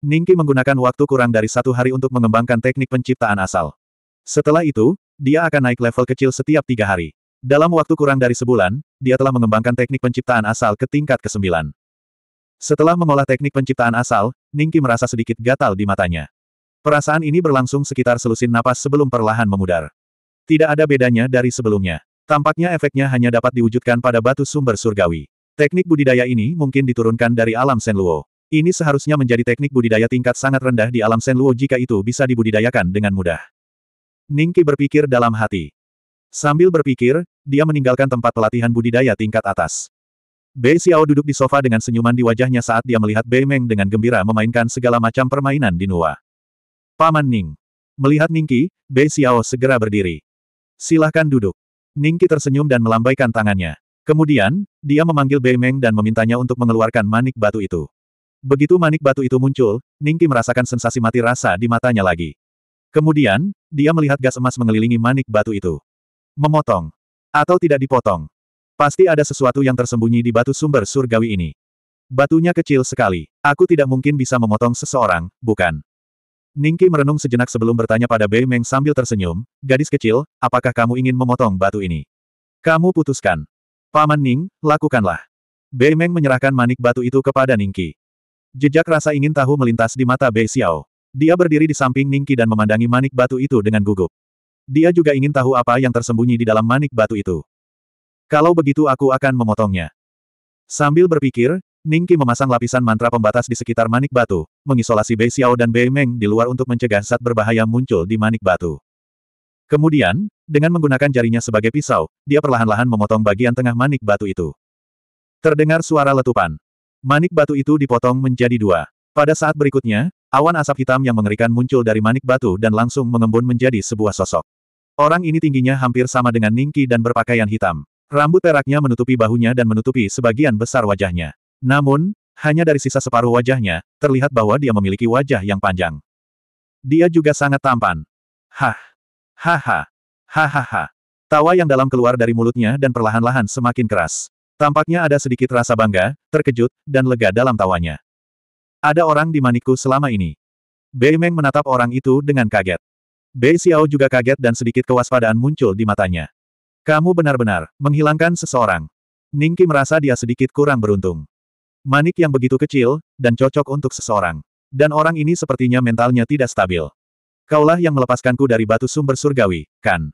Ningki menggunakan waktu kurang dari satu hari untuk mengembangkan teknik penciptaan asal. Setelah itu, dia akan naik level kecil setiap tiga hari. Dalam waktu kurang dari sebulan, dia telah mengembangkan teknik penciptaan asal ke tingkat ke-9. Setelah mengolah teknik penciptaan asal, Ningki merasa sedikit gatal di matanya. Perasaan ini berlangsung sekitar selusin napas sebelum perlahan memudar. Tidak ada bedanya dari sebelumnya. Tampaknya efeknya hanya dapat diwujudkan pada batu sumber surgawi. Teknik budidaya ini mungkin diturunkan dari alam Senluo. Ini seharusnya menjadi teknik budidaya tingkat sangat rendah di alam Senluo jika itu bisa dibudidayakan dengan mudah. Ningki berpikir dalam hati. Sambil berpikir, dia meninggalkan tempat pelatihan budidaya tingkat atas. Bei Xiao duduk di sofa dengan senyuman di wajahnya saat dia melihat Bei Meng dengan gembira memainkan segala macam permainan di Nuwa. Paman Ning. Melihat Ningki, Bei Xiao segera berdiri. Silahkan duduk. Ningki tersenyum dan melambaikan tangannya. Kemudian, dia memanggil Bei Meng dan memintanya untuk mengeluarkan manik batu itu. Begitu manik batu itu muncul, Ningki merasakan sensasi mati rasa di matanya lagi. Kemudian, dia melihat gas emas mengelilingi manik batu itu. Memotong. Atau tidak dipotong. Pasti ada sesuatu yang tersembunyi di batu sumber surgawi ini. Batunya kecil sekali. Aku tidak mungkin bisa memotong seseorang, bukan? Ningki merenung sejenak sebelum bertanya pada Bei Meng sambil tersenyum, gadis kecil, apakah kamu ingin memotong batu ini? Kamu putuskan. Paman Ning, lakukanlah. Bei Meng menyerahkan manik batu itu kepada Ningki. Jejak rasa ingin tahu melintas di mata Bei Xiao. Dia berdiri di samping Ningki dan memandangi manik batu itu dengan gugup. Dia juga ingin tahu apa yang tersembunyi di dalam manik batu itu. Kalau begitu aku akan memotongnya. Sambil berpikir, Ningki memasang lapisan mantra pembatas di sekitar manik batu, mengisolasi Bei Xiao dan Bei Meng di luar untuk mencegah zat berbahaya muncul di manik batu. Kemudian, dengan menggunakan jarinya sebagai pisau, dia perlahan-lahan memotong bagian tengah manik batu itu. Terdengar suara letupan. Manik batu itu dipotong menjadi dua. Pada saat berikutnya, awan asap hitam yang mengerikan muncul dari manik batu dan langsung mengembun menjadi sebuah sosok. Orang ini tingginya hampir sama dengan Ningki dan berpakaian hitam. Rambut peraknya menutupi bahunya dan menutupi sebagian besar wajahnya. Namun, hanya dari sisa separuh wajahnya, terlihat bahwa dia memiliki wajah yang panjang. Dia juga sangat tampan. Hah! Haha! Hahaha! Tawa yang dalam keluar dari mulutnya dan perlahan-lahan semakin keras. Tampaknya ada sedikit rasa bangga, terkejut, dan lega dalam tawanya. Ada orang di maniku selama ini. Bei Meng menatap orang itu dengan kaget. Bei Xiao juga kaget dan sedikit kewaspadaan muncul di matanya. Kamu benar-benar menghilangkan seseorang. Ningki merasa dia sedikit kurang beruntung. Manik yang begitu kecil, dan cocok untuk seseorang. Dan orang ini sepertinya mentalnya tidak stabil. Kaulah yang melepaskanku dari batu sumber surgawi, kan?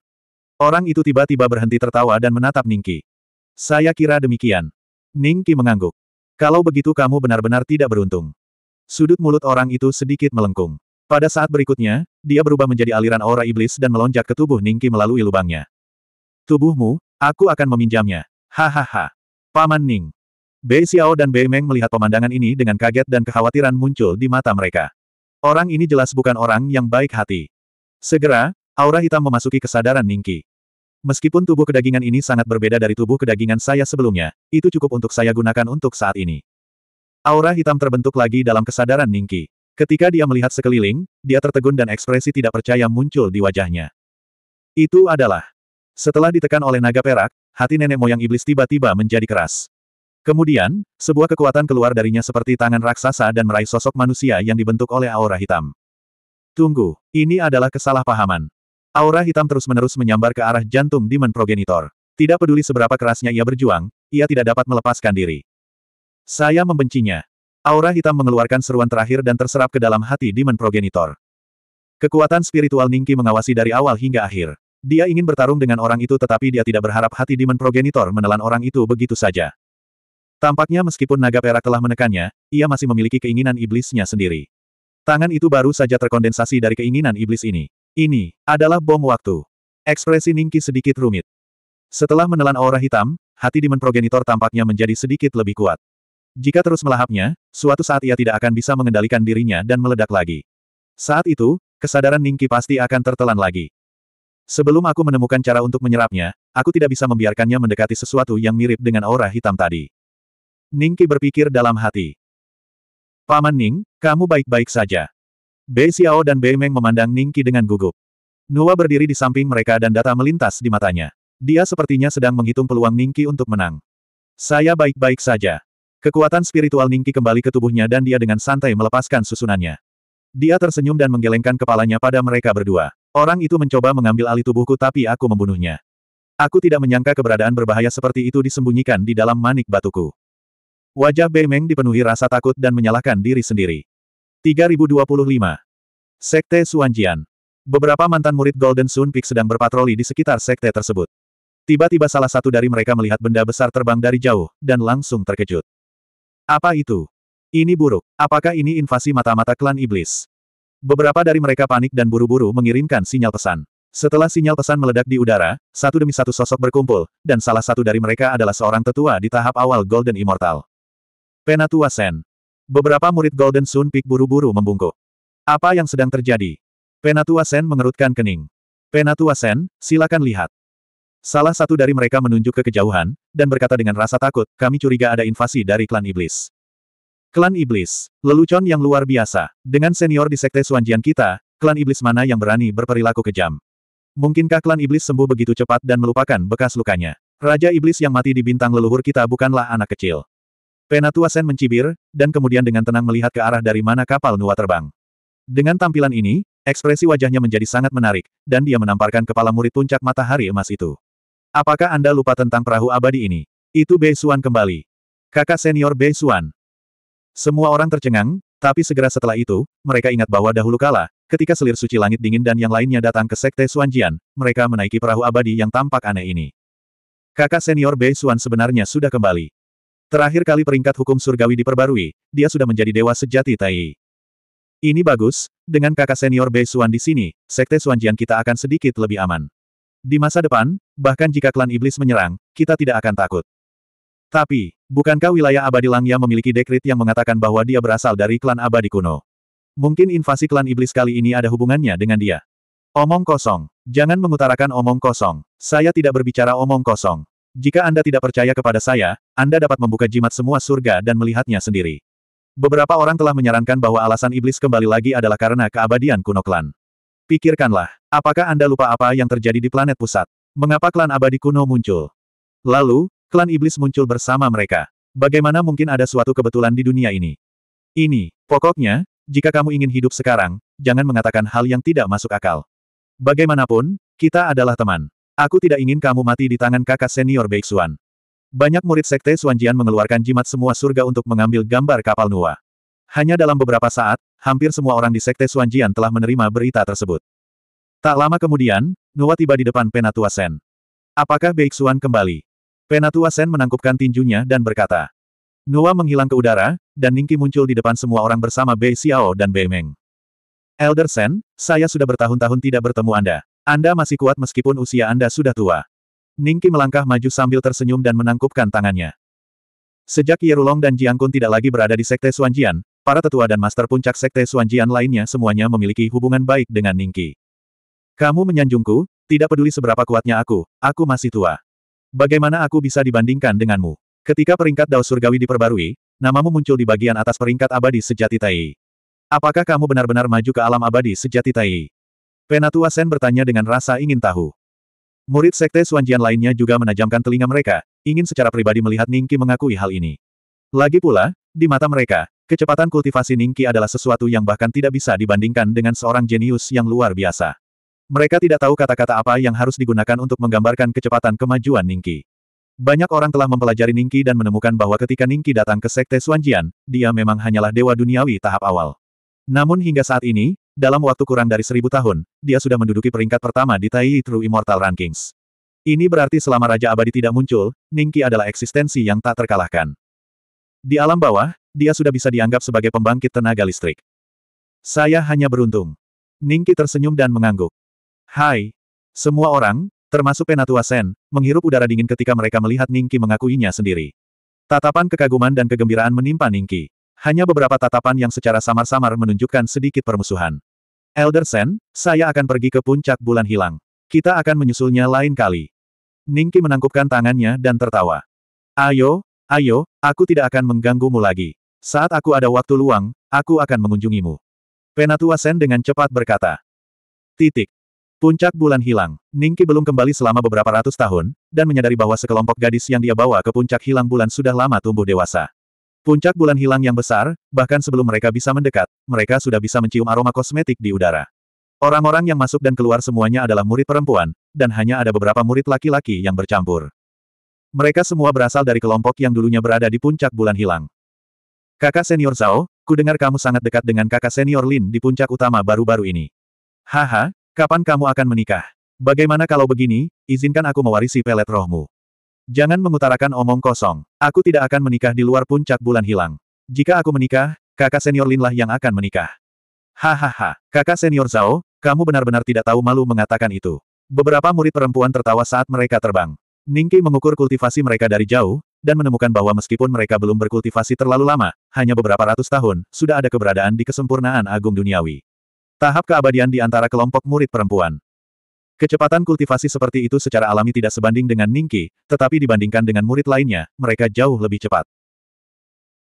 Orang itu tiba-tiba berhenti tertawa dan menatap Ningki. Saya kira demikian. Ningki mengangguk. Kalau begitu kamu benar-benar tidak beruntung. Sudut mulut orang itu sedikit melengkung. Pada saat berikutnya, dia berubah menjadi aliran aura iblis dan melonjak ke tubuh Ningki melalui lubangnya. Tubuhmu, aku akan meminjamnya. Hahaha. Paman Ning. Bei Xiao dan Bei Meng melihat pemandangan ini dengan kaget dan kekhawatiran muncul di mata mereka. Orang ini jelas bukan orang yang baik hati. Segera, aura hitam memasuki kesadaran Ningki. Meskipun tubuh kedagingan ini sangat berbeda dari tubuh kedagingan saya sebelumnya, itu cukup untuk saya gunakan untuk saat ini. Aura hitam terbentuk lagi dalam kesadaran Ningki. Ketika dia melihat sekeliling, dia tertegun dan ekspresi tidak percaya muncul di wajahnya. Itu adalah. Setelah ditekan oleh naga perak, hati nenek moyang iblis tiba-tiba menjadi keras. Kemudian, sebuah kekuatan keluar darinya seperti tangan raksasa dan meraih sosok manusia yang dibentuk oleh aura hitam. Tunggu, ini adalah kesalahpahaman. Aura hitam terus-menerus menyambar ke arah jantung Demon Progenitor. Tidak peduli seberapa kerasnya ia berjuang, ia tidak dapat melepaskan diri. Saya membencinya. Aura hitam mengeluarkan seruan terakhir dan terserap ke dalam hati Demon Progenitor. Kekuatan spiritual Ningki mengawasi dari awal hingga akhir. Dia ingin bertarung dengan orang itu tetapi dia tidak berharap hati Demon Progenitor menelan orang itu begitu saja. Tampaknya meskipun naga perak telah menekannya, ia masih memiliki keinginan iblisnya sendiri. Tangan itu baru saja terkondensasi dari keinginan iblis ini. Ini adalah bom waktu. Ekspresi Ningki sedikit rumit. Setelah menelan aura hitam, hati Demon Progenitor tampaknya menjadi sedikit lebih kuat. Jika terus melahapnya, suatu saat ia tidak akan bisa mengendalikan dirinya dan meledak lagi. Saat itu, kesadaran Ningki pasti akan tertelan lagi. Sebelum aku menemukan cara untuk menyerapnya, aku tidak bisa membiarkannya mendekati sesuatu yang mirip dengan aura hitam tadi. Ningki berpikir dalam hati. Paman Ning, kamu baik-baik saja. Bei Xiao dan Bei Meng memandang Ningki dengan gugup. Nua berdiri di samping mereka dan data melintas di matanya. Dia sepertinya sedang menghitung peluang Ningki untuk menang. Saya baik-baik saja. Kekuatan spiritual Ningki kembali ke tubuhnya dan dia dengan santai melepaskan susunannya. Dia tersenyum dan menggelengkan kepalanya pada mereka berdua. Orang itu mencoba mengambil alih tubuhku tapi aku membunuhnya. Aku tidak menyangka keberadaan berbahaya seperti itu disembunyikan di dalam manik batuku. Wajah Bei Meng dipenuhi rasa takut dan menyalahkan diri sendiri. 3025. Sekte Suanjian. Beberapa mantan murid Golden Sun Peak sedang berpatroli di sekitar sekte tersebut. Tiba-tiba salah satu dari mereka melihat benda besar terbang dari jauh, dan langsung terkejut. Apa itu? Ini buruk. Apakah ini invasi mata-mata klan iblis? Beberapa dari mereka panik dan buru-buru mengirimkan sinyal pesan. Setelah sinyal pesan meledak di udara, satu demi satu sosok berkumpul, dan salah satu dari mereka adalah seorang tetua di tahap awal Golden Immortal. Penatua Sen. Beberapa murid Golden Sun Peak buru-buru membungkuk. Apa yang sedang terjadi? Penatua Sen mengerutkan kening. Penatua Sen, silakan lihat. Salah satu dari mereka menunjuk ke kejauhan, dan berkata dengan rasa takut, kami curiga ada invasi dari klan iblis. Klan iblis, lelucon yang luar biasa. Dengan senior di sekte Suanjian kita, klan iblis mana yang berani berperilaku kejam? Mungkinkah klan iblis sembuh begitu cepat dan melupakan bekas lukanya? Raja iblis yang mati di bintang leluhur kita bukanlah anak kecil. Penatua Sen mencibir, dan kemudian dengan tenang melihat ke arah dari mana kapal Nuwa terbang. Dengan tampilan ini, ekspresi wajahnya menjadi sangat menarik, dan dia menamparkan kepala murid puncak matahari emas itu. Apakah Anda lupa tentang perahu abadi ini? Itu Bei Suan kembali. Kakak senior Bei Suan. Semua orang tercengang, tapi segera setelah itu, mereka ingat bahwa dahulu kala, ketika selir suci langit dingin dan yang lainnya datang ke sekte Suanjian, mereka menaiki perahu abadi yang tampak aneh ini. Kakak senior Bei Suan sebenarnya sudah kembali. Terakhir kali peringkat hukum surgawi diperbarui, dia sudah menjadi dewa sejati Tai. Ini bagus, dengan kakak senior Bei Suan di sini, sekte Suanjian kita akan sedikit lebih aman. Di masa depan, bahkan jika klan iblis menyerang, kita tidak akan takut. Tapi, bukankah wilayah abadi Langya memiliki dekrit yang mengatakan bahwa dia berasal dari klan abadi kuno? Mungkin invasi klan iblis kali ini ada hubungannya dengan dia. Omong kosong. Jangan mengutarakan omong kosong. Saya tidak berbicara omong kosong. Jika Anda tidak percaya kepada saya, Anda dapat membuka jimat semua surga dan melihatnya sendiri. Beberapa orang telah menyarankan bahwa alasan iblis kembali lagi adalah karena keabadian kuno klan. Pikirkanlah, apakah Anda lupa apa yang terjadi di planet pusat? Mengapa klan abadi kuno muncul? Lalu, klan iblis muncul bersama mereka. Bagaimana mungkin ada suatu kebetulan di dunia ini? Ini, pokoknya, jika kamu ingin hidup sekarang, jangan mengatakan hal yang tidak masuk akal. Bagaimanapun, kita adalah teman. Aku tidak ingin kamu mati di tangan kakak senior Beixuan. Banyak murid sekte Suanjian mengeluarkan jimat semua surga untuk mengambil gambar kapal Nuwa. Hanya dalam beberapa saat, hampir semua orang di sekte Suanjian telah menerima berita tersebut. Tak lama kemudian, Nuwa tiba di depan Penatua Sen. Apakah Beixuan kembali? Penatua Sen menangkupkan tinjunya dan berkata. Nuwa menghilang ke udara, dan Ningki muncul di depan semua orang bersama Bei Xiao dan Bei Meng. Elder Sen, saya sudah bertahun-tahun tidak bertemu Anda. Anda masih kuat meskipun usia Anda sudah tua. Ningki melangkah maju sambil tersenyum dan menangkupkan tangannya. Sejak Yerulong dan Jiangkun tidak lagi berada di Sekte Suanjian, para tetua dan master puncak Sekte Suanjian lainnya semuanya memiliki hubungan baik dengan Ningki. Kamu menyanjungku, tidak peduli seberapa kuatnya aku, aku masih tua. Bagaimana aku bisa dibandingkan denganmu? Ketika peringkat Dao Surgawi diperbarui, namamu muncul di bagian atas peringkat abadi sejati Tai. Apakah kamu benar-benar maju ke alam abadi sejati Tai? Penatua Sen bertanya dengan rasa ingin tahu. Murid sekte Suanjian lainnya juga menajamkan telinga mereka, ingin secara pribadi melihat Ningki mengakui hal ini. Lagi pula, di mata mereka, kecepatan kultivasi Ningki adalah sesuatu yang bahkan tidak bisa dibandingkan dengan seorang jenius yang luar biasa. Mereka tidak tahu kata-kata apa yang harus digunakan untuk menggambarkan kecepatan kemajuan Ningki. Banyak orang telah mempelajari Ningki dan menemukan bahwa ketika Ningki datang ke Sekte Suanjian, dia memang hanyalah dewa duniawi tahap awal. Namun hingga saat ini, dalam waktu kurang dari seribu tahun, dia sudah menduduki peringkat pertama di Tai True Immortal Rankings. Ini berarti selama Raja Abadi tidak muncul, Ningki adalah eksistensi yang tak terkalahkan. Di alam bawah, dia sudah bisa dianggap sebagai pembangkit tenaga listrik. Saya hanya beruntung. Ningki tersenyum dan mengangguk. Hai. Semua orang, termasuk Penatua Sen, menghirup udara dingin ketika mereka melihat Ningki mengakuinya sendiri. Tatapan kekaguman dan kegembiraan menimpa Ningki. Hanya beberapa tatapan yang secara samar-samar menunjukkan sedikit permusuhan. Elder Sen, saya akan pergi ke puncak bulan hilang. Kita akan menyusulnya lain kali. Ningki menangkupkan tangannya dan tertawa. Ayo, ayo, aku tidak akan mengganggumu lagi. Saat aku ada waktu luang, aku akan mengunjungimu. Penatua Sen dengan cepat berkata. Titik. Puncak bulan hilang, Ningki belum kembali selama beberapa ratus tahun, dan menyadari bahwa sekelompok gadis yang dia bawa ke puncak hilang bulan sudah lama tumbuh dewasa. Puncak bulan hilang yang besar, bahkan sebelum mereka bisa mendekat, mereka sudah bisa mencium aroma kosmetik di udara. Orang-orang yang masuk dan keluar semuanya adalah murid perempuan, dan hanya ada beberapa murid laki-laki yang bercampur. Mereka semua berasal dari kelompok yang dulunya berada di puncak bulan hilang. Kakak senior Zhao, ku dengar kamu sangat dekat dengan kakak senior Lin di puncak utama baru-baru ini. Haha, kapan kamu akan menikah? Bagaimana kalau begini, izinkan aku mewarisi pelet rohmu. Jangan mengutarakan omong kosong. Aku tidak akan menikah di luar puncak bulan hilang. Jika aku menikah, kakak senior Linlah yang akan menikah. Hahaha, kakak senior Zhao, kamu benar-benar tidak tahu malu mengatakan itu. Beberapa murid perempuan tertawa saat mereka terbang. Ningki mengukur kultivasi mereka dari jauh, dan menemukan bahwa meskipun mereka belum berkultivasi terlalu lama, hanya beberapa ratus tahun, sudah ada keberadaan di kesempurnaan agung duniawi. Tahap keabadian di antara kelompok murid perempuan. Kecepatan kultivasi seperti itu secara alami tidak sebanding dengan Ningki, tetapi dibandingkan dengan murid lainnya, mereka jauh lebih cepat.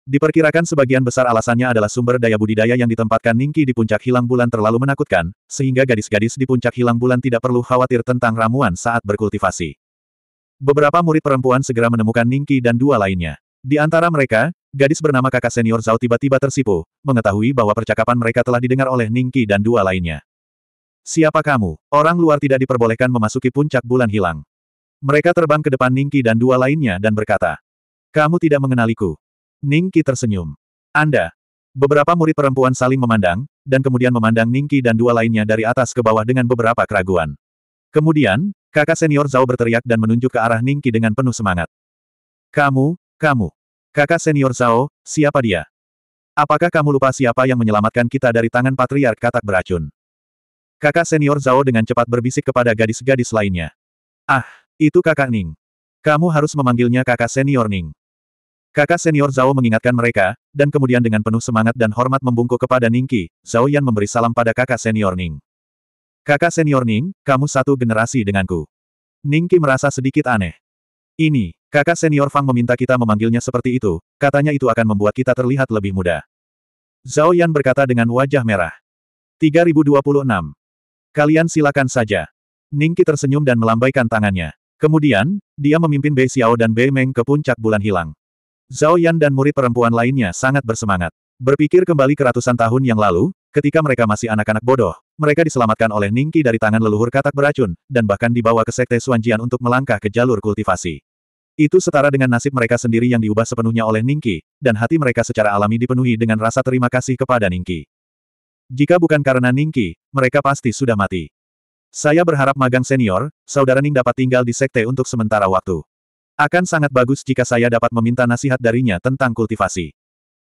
Diperkirakan sebagian besar alasannya adalah sumber daya budidaya yang ditempatkan Ningki di puncak hilang bulan terlalu menakutkan, sehingga gadis-gadis di puncak hilang bulan tidak perlu khawatir tentang ramuan saat berkultivasi. Beberapa murid perempuan segera menemukan Ningki dan dua lainnya. Di antara mereka, gadis bernama kakak senior Zhao tiba-tiba tersipu, mengetahui bahwa percakapan mereka telah didengar oleh Ningki dan dua lainnya. Siapa kamu? Orang luar tidak diperbolehkan memasuki puncak bulan hilang. Mereka terbang ke depan Ningki dan dua lainnya dan berkata, Kamu tidak mengenaliku. Ningki tersenyum. Anda. Beberapa murid perempuan saling memandang, dan kemudian memandang Ningki dan dua lainnya dari atas ke bawah dengan beberapa keraguan. Kemudian, kakak senior Zhao berteriak dan menunjuk ke arah Ningki dengan penuh semangat. Kamu, kamu. Kakak senior Zhao, siapa dia? Apakah kamu lupa siapa yang menyelamatkan kita dari tangan patriark katak beracun? Kakak senior Zhao dengan cepat berbisik kepada gadis-gadis lainnya. Ah, itu kakak Ning. Kamu harus memanggilnya kakak senior Ning. Kakak senior Zhao mengingatkan mereka, dan kemudian dengan penuh semangat dan hormat membungkuk kepada Ningki, Zhao Yan memberi salam pada kakak senior Ning. Kakak senior Ning, kamu satu generasi denganku. Ningki merasa sedikit aneh. Ini, kakak senior Fang meminta kita memanggilnya seperti itu, katanya itu akan membuat kita terlihat lebih muda. Zhao Yan berkata dengan wajah merah. 3026. Kalian silakan saja. Ningki tersenyum dan melambaikan tangannya. Kemudian, dia memimpin Bei Xiao dan Bei Meng ke puncak bulan hilang. Zhao Yan dan murid perempuan lainnya sangat bersemangat. Berpikir kembali ke ratusan tahun yang lalu, ketika mereka masih anak-anak bodoh, mereka diselamatkan oleh Ningki dari tangan leluhur katak beracun, dan bahkan dibawa ke Sekte Suanjian untuk melangkah ke jalur kultivasi. Itu setara dengan nasib mereka sendiri yang diubah sepenuhnya oleh Ningki, dan hati mereka secara alami dipenuhi dengan rasa terima kasih kepada Ningki. Jika bukan karena Ningki, mereka pasti sudah mati. Saya berharap magang senior, saudara Ning dapat tinggal di sekte untuk sementara waktu. Akan sangat bagus jika saya dapat meminta nasihat darinya tentang kultivasi.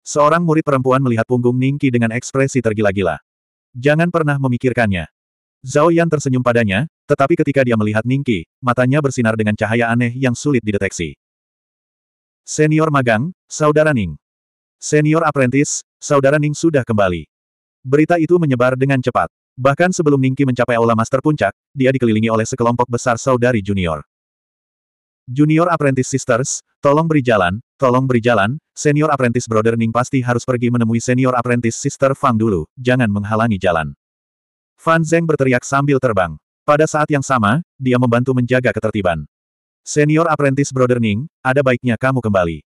Seorang murid perempuan melihat punggung Ningki dengan ekspresi tergila-gila. Jangan pernah memikirkannya. Zhao Yan tersenyum padanya, tetapi ketika dia melihat Ningki, matanya bersinar dengan cahaya aneh yang sulit dideteksi. Senior magang, saudara Ning. Senior apprentice, saudara Ning sudah kembali. Berita itu menyebar dengan cepat. Bahkan sebelum Ningki mencapai aula master puncak, dia dikelilingi oleh sekelompok besar saudari junior. Junior Apprentice Sisters, tolong beri jalan, tolong beri jalan, Senior Apprentice Brother Ning pasti harus pergi menemui Senior Apprentice Sister Fang dulu, jangan menghalangi jalan. Fan Zeng berteriak sambil terbang. Pada saat yang sama, dia membantu menjaga ketertiban. Senior Apprentice Brother Ning, ada baiknya kamu kembali.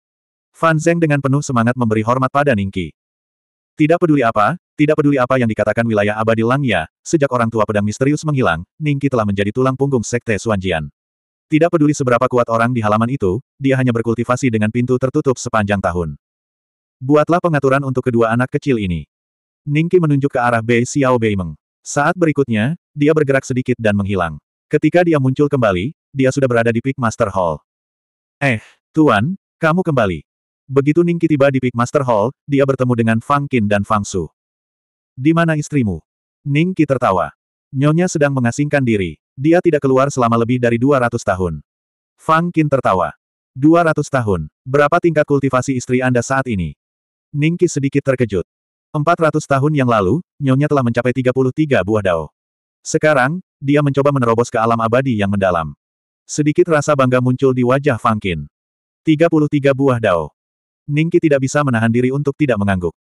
Fan Zeng dengan penuh semangat memberi hormat pada Ningki. Tidak peduli apa, tidak peduli apa yang dikatakan wilayah abadi Langya, sejak orang tua pedang misterius menghilang, Ningki telah menjadi tulang punggung sekte Suanjian. Tidak peduli seberapa kuat orang di halaman itu, dia hanya berkultivasi dengan pintu tertutup sepanjang tahun. Buatlah pengaturan untuk kedua anak kecil ini. Ningki menunjuk ke arah Bei Xiao Beimeng. Saat berikutnya, dia bergerak sedikit dan menghilang. Ketika dia muncul kembali, dia sudah berada di Peak Master Hall. Eh, Tuan, kamu kembali. Begitu Ningki tiba di Peak Master Hall, dia bertemu dengan Fang Qin dan Fang Su. Di mana istrimu? Ningki tertawa. Nyonya sedang mengasingkan diri. Dia tidak keluar selama lebih dari 200 tahun. Fang Qin tertawa. 200 tahun. Berapa tingkat kultivasi istri Anda saat ini? Ningki sedikit terkejut. 400 tahun yang lalu, Nyonya telah mencapai 33 buah dao. Sekarang, dia mencoba menerobos ke alam abadi yang mendalam. Sedikit rasa bangga muncul di wajah Fang Qin. 33 buah dao. Ningki tidak bisa menahan diri untuk tidak mengangguk.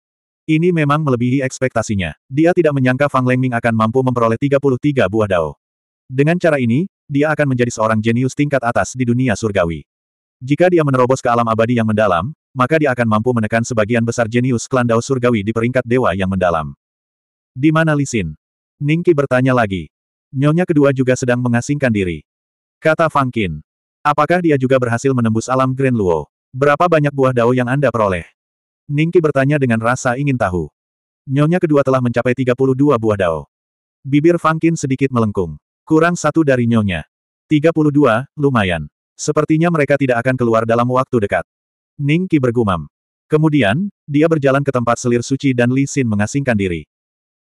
Ini memang melebihi ekspektasinya. Dia tidak menyangka Fang Lengming akan mampu memperoleh 33 buah dao. Dengan cara ini, dia akan menjadi seorang jenius tingkat atas di dunia surgawi. Jika dia menerobos ke alam abadi yang mendalam, maka dia akan mampu menekan sebagian besar jenius klan dao surgawi di peringkat dewa yang mendalam. Di mana Lisin? Ningki bertanya lagi. Nyonya kedua juga sedang mengasingkan diri. Kata Fang Qin. Apakah dia juga berhasil menembus alam Grand Luo? Berapa banyak buah dao yang Anda peroleh? Ningki bertanya dengan rasa ingin tahu. Nyonya kedua telah mencapai 32 buah dao. Bibir Fangkin sedikit melengkung. Kurang satu dari nyonya. 32, lumayan. Sepertinya mereka tidak akan keluar dalam waktu dekat. Ningki bergumam. Kemudian, dia berjalan ke tempat selir suci dan Li Xin mengasingkan diri.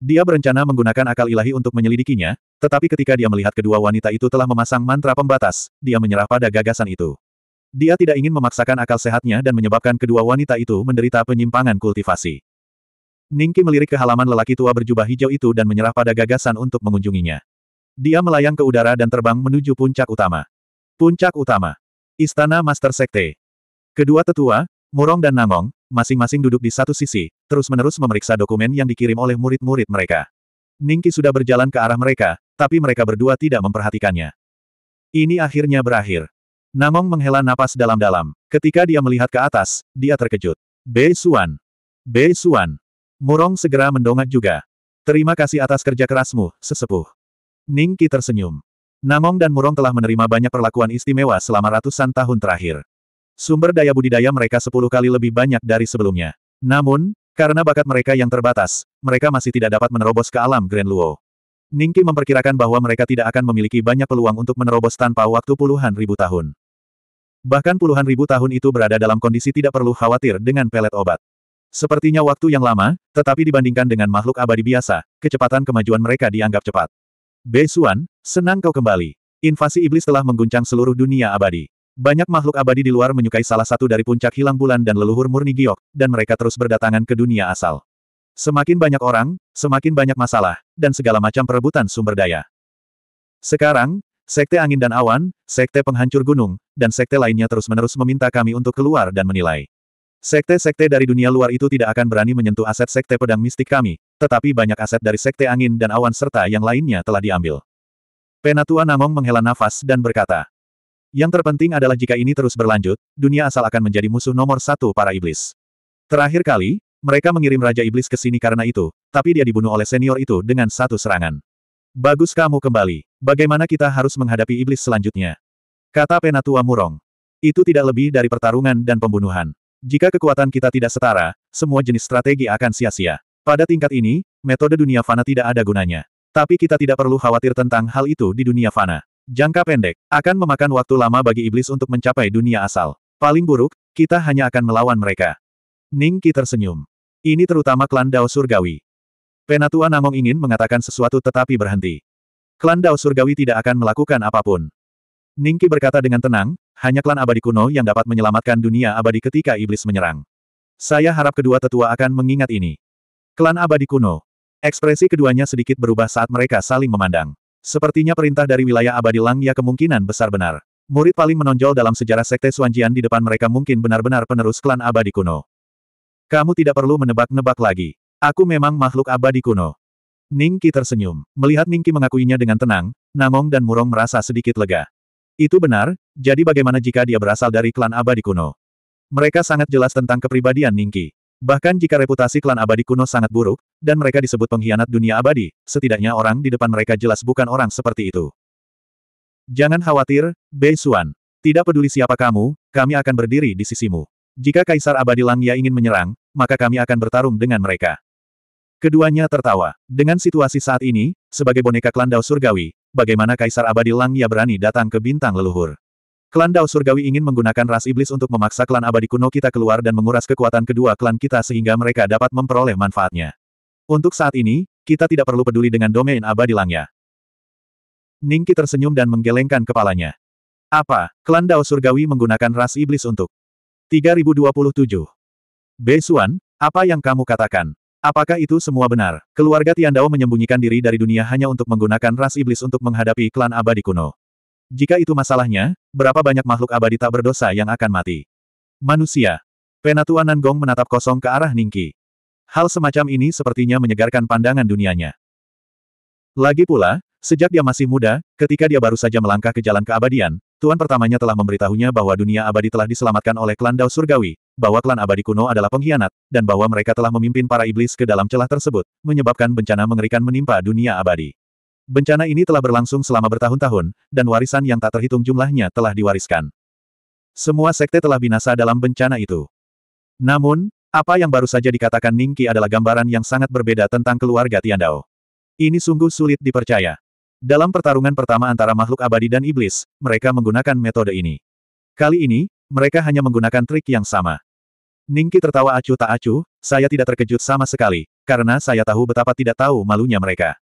Dia berencana menggunakan akal ilahi untuk menyelidikinya, tetapi ketika dia melihat kedua wanita itu telah memasang mantra pembatas, dia menyerah pada gagasan itu. Dia tidak ingin memaksakan akal sehatnya dan menyebabkan kedua wanita itu menderita penyimpangan kultivasi. Ningki melirik ke halaman lelaki tua berjubah hijau itu dan menyerah pada gagasan untuk mengunjunginya. Dia melayang ke udara dan terbang menuju puncak utama. Puncak utama. Istana Master Sekte. Kedua tetua, Murong dan Nangong, masing-masing duduk di satu sisi, terus-menerus memeriksa dokumen yang dikirim oleh murid-murid mereka. Ningki sudah berjalan ke arah mereka, tapi mereka berdua tidak memperhatikannya. Ini akhirnya berakhir. Namong menghela napas dalam-dalam. Ketika dia melihat ke atas, dia terkejut. Bei Suan. Bei Suan. Murong segera mendongak juga. Terima kasih atas kerja kerasmu, sesepuh. Ning Qi tersenyum. Namong dan Murong telah menerima banyak perlakuan istimewa selama ratusan tahun terakhir. Sumber daya budidaya mereka sepuluh kali lebih banyak dari sebelumnya. Namun, karena bakat mereka yang terbatas, mereka masih tidak dapat menerobos ke alam Grand Luo. Ningki memperkirakan bahwa mereka tidak akan memiliki banyak peluang untuk menerobos tanpa waktu puluhan ribu tahun. Bahkan puluhan ribu tahun itu berada dalam kondisi tidak perlu khawatir dengan pelet obat. Sepertinya waktu yang lama, tetapi dibandingkan dengan makhluk abadi biasa, kecepatan kemajuan mereka dianggap cepat. Besuan, senang kau kembali. Invasi iblis telah mengguncang seluruh dunia abadi. Banyak makhluk abadi di luar menyukai salah satu dari puncak hilang bulan dan leluhur murni giok, dan mereka terus berdatangan ke dunia asal. Semakin banyak orang, semakin banyak masalah, dan segala macam perebutan sumber daya. Sekarang, Sekte Angin dan Awan, Sekte Penghancur Gunung, dan sekte lainnya terus-menerus meminta kami untuk keluar dan menilai. Sekte-sekte dari dunia luar itu tidak akan berani menyentuh aset sekte pedang mistik kami, tetapi banyak aset dari sekte angin dan awan serta yang lainnya telah diambil. Penatua Namong menghela nafas dan berkata, Yang terpenting adalah jika ini terus berlanjut, dunia asal akan menjadi musuh nomor satu para iblis. Terakhir kali, mereka mengirim Raja Iblis ke sini karena itu, tapi dia dibunuh oleh senior itu dengan satu serangan. Bagus kamu kembali. Bagaimana kita harus menghadapi iblis selanjutnya? Kata Penatua Murong. Itu tidak lebih dari pertarungan dan pembunuhan. Jika kekuatan kita tidak setara, semua jenis strategi akan sia-sia. Pada tingkat ini, metode dunia fana tidak ada gunanya. Tapi kita tidak perlu khawatir tentang hal itu di dunia fana. Jangka pendek, akan memakan waktu lama bagi iblis untuk mencapai dunia asal. Paling buruk, kita hanya akan melawan mereka. Ning Ki tersenyum. Ini terutama klan Dao Surgawi. Penatua Namong ingin mengatakan sesuatu tetapi berhenti. Klan Dao Surgawi tidak akan melakukan apapun. Ningki berkata dengan tenang, hanya klan abadi kuno yang dapat menyelamatkan dunia abadi ketika iblis menyerang. Saya harap kedua tetua akan mengingat ini. Klan abadi kuno. Ekspresi keduanya sedikit berubah saat mereka saling memandang. Sepertinya perintah dari wilayah abadi Langya kemungkinan besar benar. Murid paling menonjol dalam sejarah sekte Suanjian di depan mereka mungkin benar-benar penerus klan abadi kuno. Kamu tidak perlu menebak-nebak lagi. Aku memang makhluk abadi kuno. Ningki tersenyum. Melihat Ningki mengakuinya dengan tenang, Namong dan Murong merasa sedikit lega. Itu benar, jadi bagaimana jika dia berasal dari klan abadi kuno? Mereka sangat jelas tentang kepribadian Ningki. Bahkan jika reputasi klan abadi kuno sangat buruk, dan mereka disebut pengkhianat dunia abadi, setidaknya orang di depan mereka jelas bukan orang seperti itu. Jangan khawatir, Bei Xuan. Tidak peduli siapa kamu, kami akan berdiri di sisimu. Jika Kaisar Abadi Langya ingin menyerang, maka kami akan bertarung dengan mereka. Keduanya tertawa. Dengan situasi saat ini, sebagai boneka klandau surgawi, bagaimana Kaisar Abadi Langya berani datang ke bintang leluhur? Klandau surgawi ingin menggunakan ras iblis untuk memaksa klan abadi kuno kita keluar dan menguras kekuatan kedua klan kita sehingga mereka dapat memperoleh manfaatnya. Untuk saat ini, kita tidak perlu peduli dengan domain abadi langnya. Ningki tersenyum dan menggelengkan kepalanya. Apa, klandau surgawi menggunakan ras iblis untuk 3027? Besuan, apa yang kamu katakan? Apakah itu semua benar? Keluarga Tian Dao menyembunyikan diri dari dunia hanya untuk menggunakan ras iblis untuk menghadapi klan abadi kuno. Jika itu masalahnya, berapa banyak makhluk abadi tak berdosa yang akan mati? Manusia. Penatuan Nan Gong menatap kosong ke arah Ningki. Hal semacam ini sepertinya menyegarkan pandangan dunianya. Lagi pula, sejak dia masih muda, ketika dia baru saja melangkah ke jalan keabadian, Tuan pertamanya telah memberitahunya bahwa dunia abadi telah diselamatkan oleh klan Dao Surgawi, bahwa klan abadi kuno adalah pengkhianat, dan bahwa mereka telah memimpin para iblis ke dalam celah tersebut, menyebabkan bencana mengerikan menimpa dunia abadi. Bencana ini telah berlangsung selama bertahun-tahun, dan warisan yang tak terhitung jumlahnya telah diwariskan. Semua sekte telah binasa dalam bencana itu. Namun, apa yang baru saja dikatakan Ningki adalah gambaran yang sangat berbeda tentang keluarga Tiandao. Ini sungguh sulit dipercaya. Dalam pertarungan pertama antara makhluk abadi dan iblis, mereka menggunakan metode ini. Kali ini, mereka hanya menggunakan trik yang sama. Ningki tertawa acuh tak acuh, saya tidak terkejut sama sekali, karena saya tahu betapa tidak tahu malunya mereka.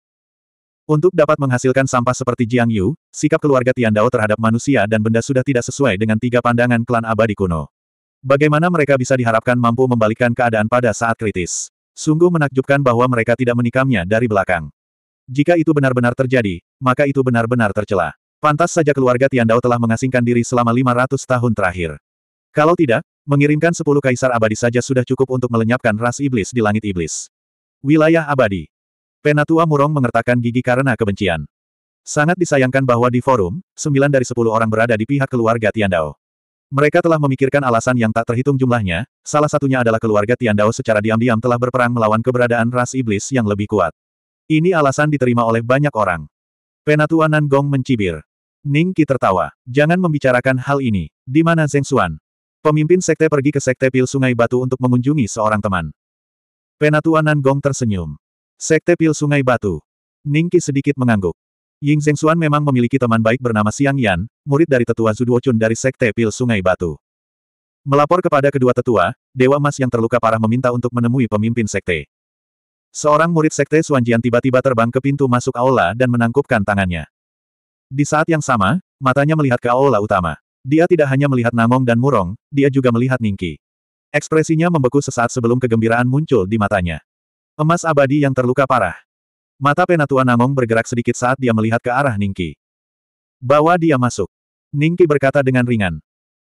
Untuk dapat menghasilkan sampah seperti Jiang Yu, sikap keluarga Tian Dao terhadap manusia dan benda sudah tidak sesuai dengan tiga pandangan klan abadi kuno. Bagaimana mereka bisa diharapkan mampu membalikkan keadaan pada saat kritis? Sungguh menakjubkan bahwa mereka tidak menikamnya dari belakang. Jika itu benar-benar terjadi, maka itu benar-benar tercela. Pantas saja keluarga Tian Dao telah mengasingkan diri selama 500 tahun terakhir. Kalau tidak, mengirimkan 10 kaisar abadi saja sudah cukup untuk melenyapkan ras iblis di langit iblis. Wilayah abadi. Penatua Murong mengertakkan gigi karena kebencian. Sangat disayangkan bahwa di forum, 9 dari 10 orang berada di pihak keluarga Tian Dao. Mereka telah memikirkan alasan yang tak terhitung jumlahnya, salah satunya adalah keluarga Tian Dao secara diam-diam telah berperang melawan keberadaan ras iblis yang lebih kuat. Ini alasan diterima oleh banyak orang. Penatua Gong mencibir. Ning Qi tertawa. Jangan membicarakan hal ini. Di mana Zeng Xuan? Pemimpin sekte pergi ke sekte pil Sungai Batu untuk mengunjungi seorang teman. Penatua Gong tersenyum. Sekte pil Sungai Batu. Ning Qi sedikit mengangguk. Ying Zeng Xuan memang memiliki teman baik bernama Siang Yan, murid dari tetua Zuduo Chun dari sekte pil Sungai Batu. Melapor kepada kedua tetua, Dewa Mas yang terluka parah meminta untuk menemui pemimpin sekte. Seorang murid sekte Suanjian tiba-tiba terbang ke pintu masuk aula dan menangkupkan tangannya. Di saat yang sama, matanya melihat ke aula utama. Dia tidak hanya melihat Namong dan Murong, dia juga melihat Ningki. Ekspresinya membeku sesaat sebelum kegembiraan muncul di matanya. Emas abadi yang terluka parah. Mata penatua Namong bergerak sedikit saat dia melihat ke arah Ningki. Bawa dia masuk. Ningki berkata dengan ringan.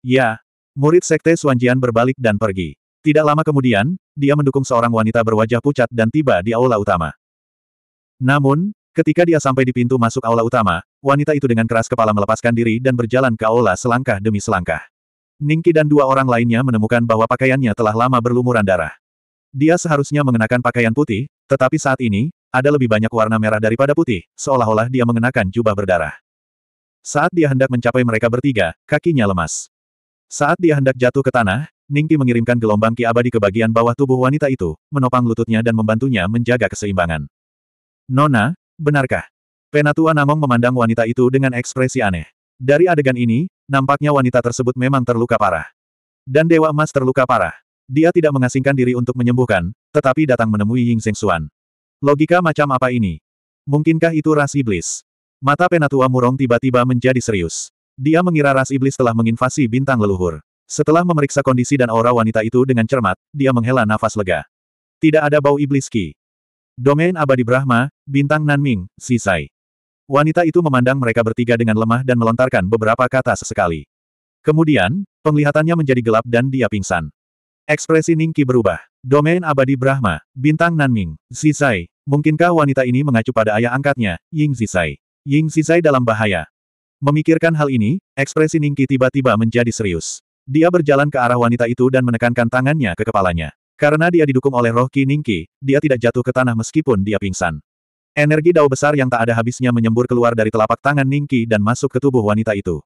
Ya, murid sekte Suanjian berbalik dan pergi. Tidak lama kemudian, dia mendukung seorang wanita berwajah pucat dan tiba di aula utama. Namun, ketika dia sampai di pintu masuk aula utama, wanita itu dengan keras kepala melepaskan diri dan berjalan ke aula selangkah demi selangkah. Ningki dan dua orang lainnya menemukan bahwa pakaiannya telah lama berlumuran darah. Dia seharusnya mengenakan pakaian putih, tetapi saat ini, ada lebih banyak warna merah daripada putih, seolah-olah dia mengenakan jubah berdarah. Saat dia hendak mencapai mereka bertiga, kakinya lemas. Saat dia hendak jatuh ke tanah, Ningki mengirimkan gelombang ki abadi ke bagian bawah tubuh wanita itu, menopang lututnya dan membantunya menjaga keseimbangan. Nona, benarkah? Penatua Namong memandang wanita itu dengan ekspresi aneh. Dari adegan ini, nampaknya wanita tersebut memang terluka parah. Dan Dewa Emas terluka parah. Dia tidak mengasingkan diri untuk menyembuhkan, tetapi datang menemui Ying Seng Xuan. Logika macam apa ini? Mungkinkah itu ras iblis? Mata Penatua Murong tiba-tiba menjadi serius. Dia mengira ras iblis telah menginvasi bintang leluhur. Setelah memeriksa kondisi dan aura wanita itu dengan cermat, dia menghela nafas lega. Tidak ada bau iblis ki. Domain abadi Brahma, bintang Nanming, Sisai. Wanita itu memandang mereka bertiga dengan lemah dan melontarkan beberapa kata sesekali. Kemudian, penglihatannya menjadi gelap dan dia pingsan. Ekspresi Ningki berubah. Domain abadi Brahma, bintang Nanming, Sisai. Mungkinkah wanita ini mengacu pada ayah angkatnya, Ying Sisai? Ying Sisai dalam bahaya. Memikirkan hal ini, ekspresi Ningki tiba-tiba menjadi serius. Dia berjalan ke arah wanita itu dan menekankan tangannya ke kepalanya. Karena dia didukung oleh roh Ki Ninki, dia tidak jatuh ke tanah meskipun dia pingsan. Energi dao besar yang tak ada habisnya menyembur keluar dari telapak tangan Ninki dan masuk ke tubuh wanita itu.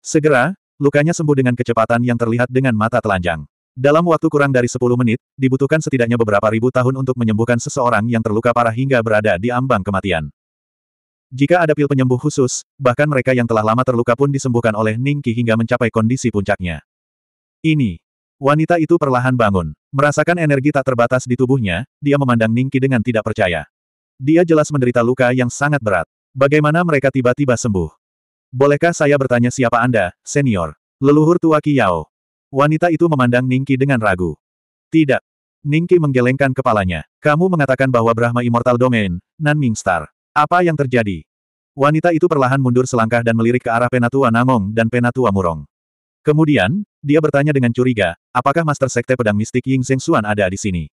Segera, lukanya sembuh dengan kecepatan yang terlihat dengan mata telanjang. Dalam waktu kurang dari 10 menit, dibutuhkan setidaknya beberapa ribu tahun untuk menyembuhkan seseorang yang terluka parah hingga berada di ambang kematian. Jika ada pil penyembuh khusus, bahkan mereka yang telah lama terluka pun disembuhkan oleh Ninki hingga mencapai kondisi puncaknya. Ini. Wanita itu perlahan bangun. Merasakan energi tak terbatas di tubuhnya, dia memandang Ningki dengan tidak percaya. Dia jelas menderita luka yang sangat berat. Bagaimana mereka tiba-tiba sembuh? Bolehkah saya bertanya siapa Anda, senior? Leluhur tua Kiyao. Wanita itu memandang Ningki dengan ragu. Tidak. Ningki menggelengkan kepalanya. Kamu mengatakan bahwa Brahma Immortal Domain, Nan Ming Star. Apa yang terjadi? Wanita itu perlahan mundur selangkah dan melirik ke arah Penatua Nangong dan Penatua Murong. Kemudian, dia bertanya dengan curiga, apakah Master Sekte Pedang Mistik Ying Zeng Xuan ada di sini?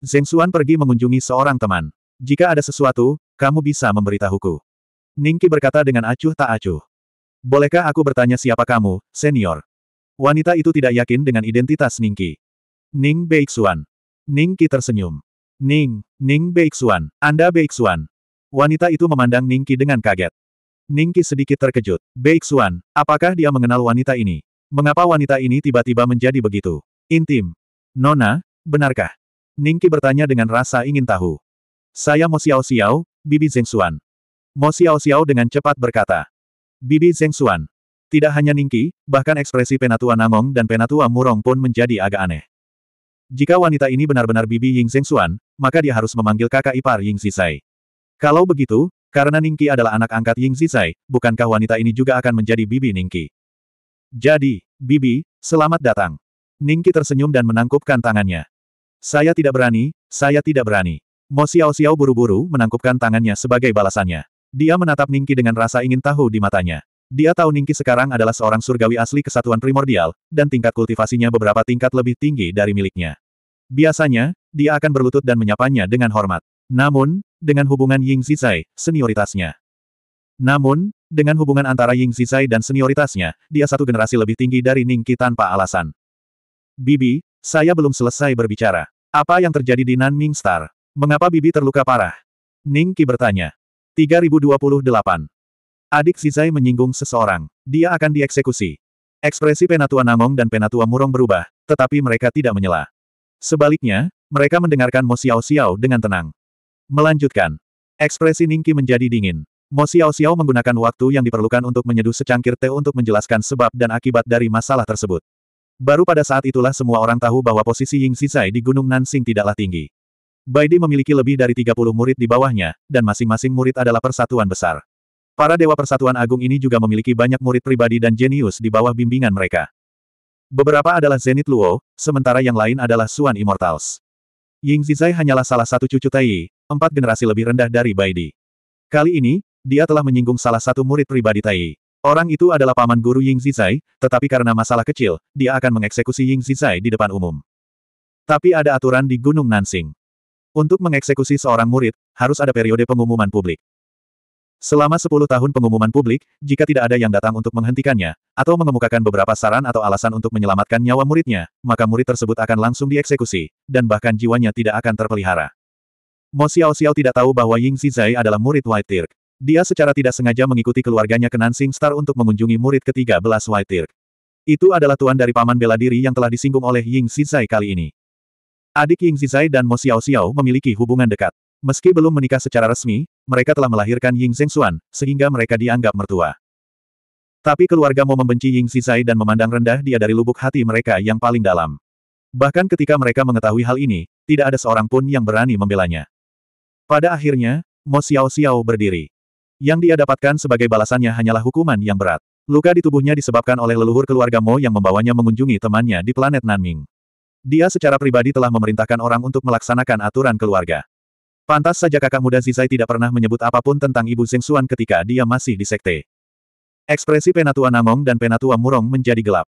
Zeng Xuan pergi mengunjungi seorang teman. Jika ada sesuatu, kamu bisa memberitahuku. Ningki berkata dengan acuh tak acuh. Bolehkah aku bertanya siapa kamu, senior? Wanita itu tidak yakin dengan identitas Ningki. Ning Beixuan. Ningki tersenyum. Ning, Ning Beixuan, Anda Beixuan. Wanita itu memandang Ningki dengan kaget. Ningki sedikit terkejut. Beixuan, apakah dia mengenal wanita ini? Mengapa wanita ini tiba-tiba menjadi begitu? Intim. Nona, benarkah? Ningki bertanya dengan rasa ingin tahu. Saya Mo Xiao Xiao, Bibi Zengxuan. Mo Xiao Xiao dengan cepat berkata. Bibi Zengxuan. Tidak hanya Ningki, bahkan ekspresi Penatua Namong dan Penatua Murong pun menjadi agak aneh. Jika wanita ini benar-benar Bibi Ying Zengxuan, maka dia harus memanggil kakak ipar Ying Zisai. Kalau begitu, karena Ningki adalah anak angkat Ying Zizai, bukankah wanita ini juga akan menjadi bibi Ningki? Jadi, bibi, selamat datang. Ningki tersenyum dan menangkupkan tangannya. Saya tidak berani, saya tidak berani. Mo Xiao Xiao buru-buru menangkupkan tangannya sebagai balasannya. Dia menatap Ningki dengan rasa ingin tahu di matanya. Dia tahu Ningki sekarang adalah seorang surgawi asli kesatuan primordial, dan tingkat kultivasinya beberapa tingkat lebih tinggi dari miliknya. Biasanya, dia akan berlutut dan menyapanya dengan hormat. Namun, dengan hubungan Ying Zizai, senioritasnya. Namun, dengan hubungan antara Ying Zizai dan senioritasnya, dia satu generasi lebih tinggi dari Ning Ningki tanpa alasan. Bibi, saya belum selesai berbicara. Apa yang terjadi di Nan Ming Star? Mengapa Bibi terluka parah? Ning Ningki bertanya. 3028. Adik Zizai menyinggung seseorang. Dia akan dieksekusi. Ekspresi Penatua Namong dan Penatua Murong berubah, tetapi mereka tidak menyela. Sebaliknya, mereka mendengarkan Mo Xiao Xiao dengan tenang. Melanjutkan. Ekspresi Ningki menjadi dingin. Mo Xiao Xiao menggunakan waktu yang diperlukan untuk menyeduh secangkir teh untuk menjelaskan sebab dan akibat dari masalah tersebut. Baru pada saat itulah semua orang tahu bahwa posisi Ying Sisai di Gunung Nansing tidaklah tinggi. Baidi memiliki lebih dari 30 murid di bawahnya, dan masing-masing murid adalah persatuan besar. Para Dewa Persatuan Agung ini juga memiliki banyak murid pribadi dan jenius di bawah bimbingan mereka. Beberapa adalah Zenith Luo, sementara yang lain adalah Suan Immortals. Ying Zizai hanyalah salah satu cucu Tai, empat generasi lebih rendah dari Baidi. Kali ini, dia telah menyinggung salah satu murid pribadi Tai. Orang itu adalah paman guru Ying Zizai, tetapi karena masalah kecil, dia akan mengeksekusi Ying Zizai di depan umum. Tapi ada aturan di Gunung Nansing. Untuk mengeksekusi seorang murid, harus ada periode pengumuman publik. Selama 10 tahun pengumuman publik, jika tidak ada yang datang untuk menghentikannya, atau mengemukakan beberapa saran atau alasan untuk menyelamatkan nyawa muridnya, maka murid tersebut akan langsung dieksekusi, dan bahkan jiwanya tidak akan terpelihara. Mo Xiao Xiao tidak tahu bahwa Ying Zizai adalah murid White Tirk. Dia secara tidak sengaja mengikuti keluarganya ke Nansing Star untuk mengunjungi murid ke-13 White Tirk. Itu adalah tuan dari paman bela diri yang telah disinggung oleh Ying Zizai kali ini. Adik Ying Zizai dan Mo Xiao Xiao memiliki hubungan dekat. Meski belum menikah secara resmi, mereka telah melahirkan Ying Zhengxuan, sehingga mereka dianggap mertua. Tapi keluarga mau membenci Ying Zizai dan memandang rendah dia dari lubuk hati mereka yang paling dalam. Bahkan ketika mereka mengetahui hal ini, tidak ada seorang pun yang berani membelanya. Pada akhirnya, Mo Xiao Xiao berdiri. Yang dia dapatkan sebagai balasannya hanyalah hukuman yang berat. Luka di tubuhnya disebabkan oleh leluhur keluarga Mo yang membawanya mengunjungi temannya di planet Nanming. Dia secara pribadi telah memerintahkan orang untuk melaksanakan aturan keluarga. Pantas saja kakak muda Zizai tidak pernah menyebut apapun tentang ibu Zeng Xuan ketika dia masih di sekte. Ekspresi Penatua Namong dan Penatua Murong menjadi gelap.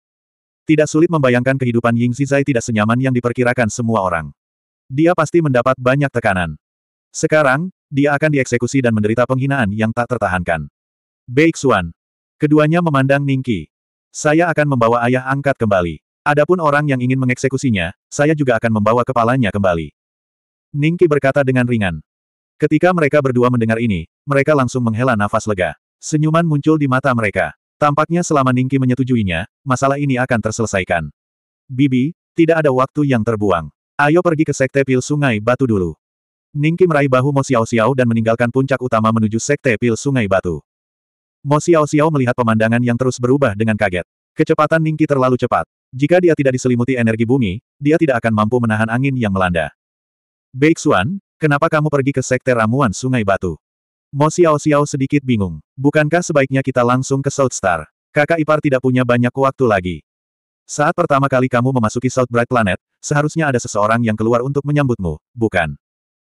Tidak sulit membayangkan kehidupan Ying Zizai tidak senyaman yang diperkirakan semua orang. Dia pasti mendapat banyak tekanan. Sekarang, dia akan dieksekusi dan menderita penghinaan yang tak tertahankan. Beixuan. Keduanya memandang Ningki. Saya akan membawa ayah angkat kembali. Adapun orang yang ingin mengeksekusinya, saya juga akan membawa kepalanya kembali. Ningki berkata dengan ringan. Ketika mereka berdua mendengar ini, mereka langsung menghela nafas lega. Senyuman muncul di mata mereka. Tampaknya selama Ningki menyetujuinya, masalah ini akan terselesaikan. Bibi, tidak ada waktu yang terbuang. Ayo pergi ke sekte pil sungai batu dulu. Ningki meraih bahu Mo Xiao Xiao dan meninggalkan puncak utama menuju Sekte Pil Sungai Batu. Mo Xiao Xiao melihat pemandangan yang terus berubah dengan kaget. Kecepatan Ningki terlalu cepat. Jika dia tidak diselimuti energi bumi, dia tidak akan mampu menahan angin yang melanda. Beixuan, kenapa kamu pergi ke Sekte Ramuan Sungai Batu? Mo Xiao Xiao sedikit bingung. Bukankah sebaiknya kita langsung ke South Star? Kakak ipar tidak punya banyak waktu lagi. Saat pertama kali kamu memasuki South Bright Planet, seharusnya ada seseorang yang keluar untuk menyambutmu, bukan?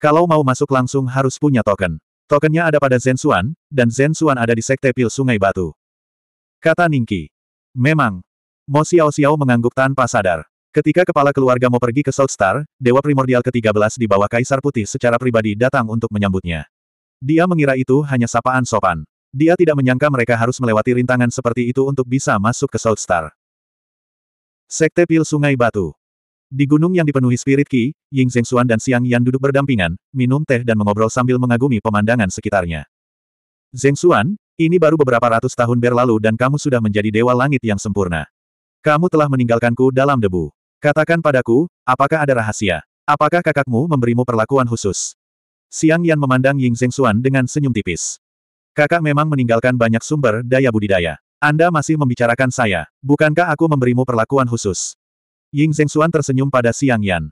Kalau mau masuk langsung harus punya token. Tokennya ada pada Zensuan, dan Zensuan ada di Sekte Pil Sungai Batu. Kata Ningki. Memang. Mo Xiao Xiao mengangguk tanpa sadar. Ketika kepala keluarga mau pergi ke South Star, Dewa Primordial ke-13 di bawah Kaisar Putih secara pribadi datang untuk menyambutnya. Dia mengira itu hanya sapaan sopan. Dia tidak menyangka mereka harus melewati rintangan seperti itu untuk bisa masuk ke South Star. Sekte Pil Sungai Batu di gunung yang dipenuhi spirit Qi, Ying Zheng Xuan dan Xiang Yan duduk berdampingan, minum teh dan mengobrol sambil mengagumi pemandangan sekitarnya. Xuan, ini baru beberapa ratus tahun berlalu dan kamu sudah menjadi dewa langit yang sempurna. Kamu telah meninggalkanku dalam debu. Katakan padaku, apakah ada rahasia? Apakah kakakmu memberimu perlakuan khusus? Xiang Yan memandang Ying Zheng Xuan dengan senyum tipis. Kakak memang meninggalkan banyak sumber daya budidaya. Anda masih membicarakan saya. Bukankah aku memberimu perlakuan khusus? Ying Zhengxuan tersenyum pada Xiang Yan.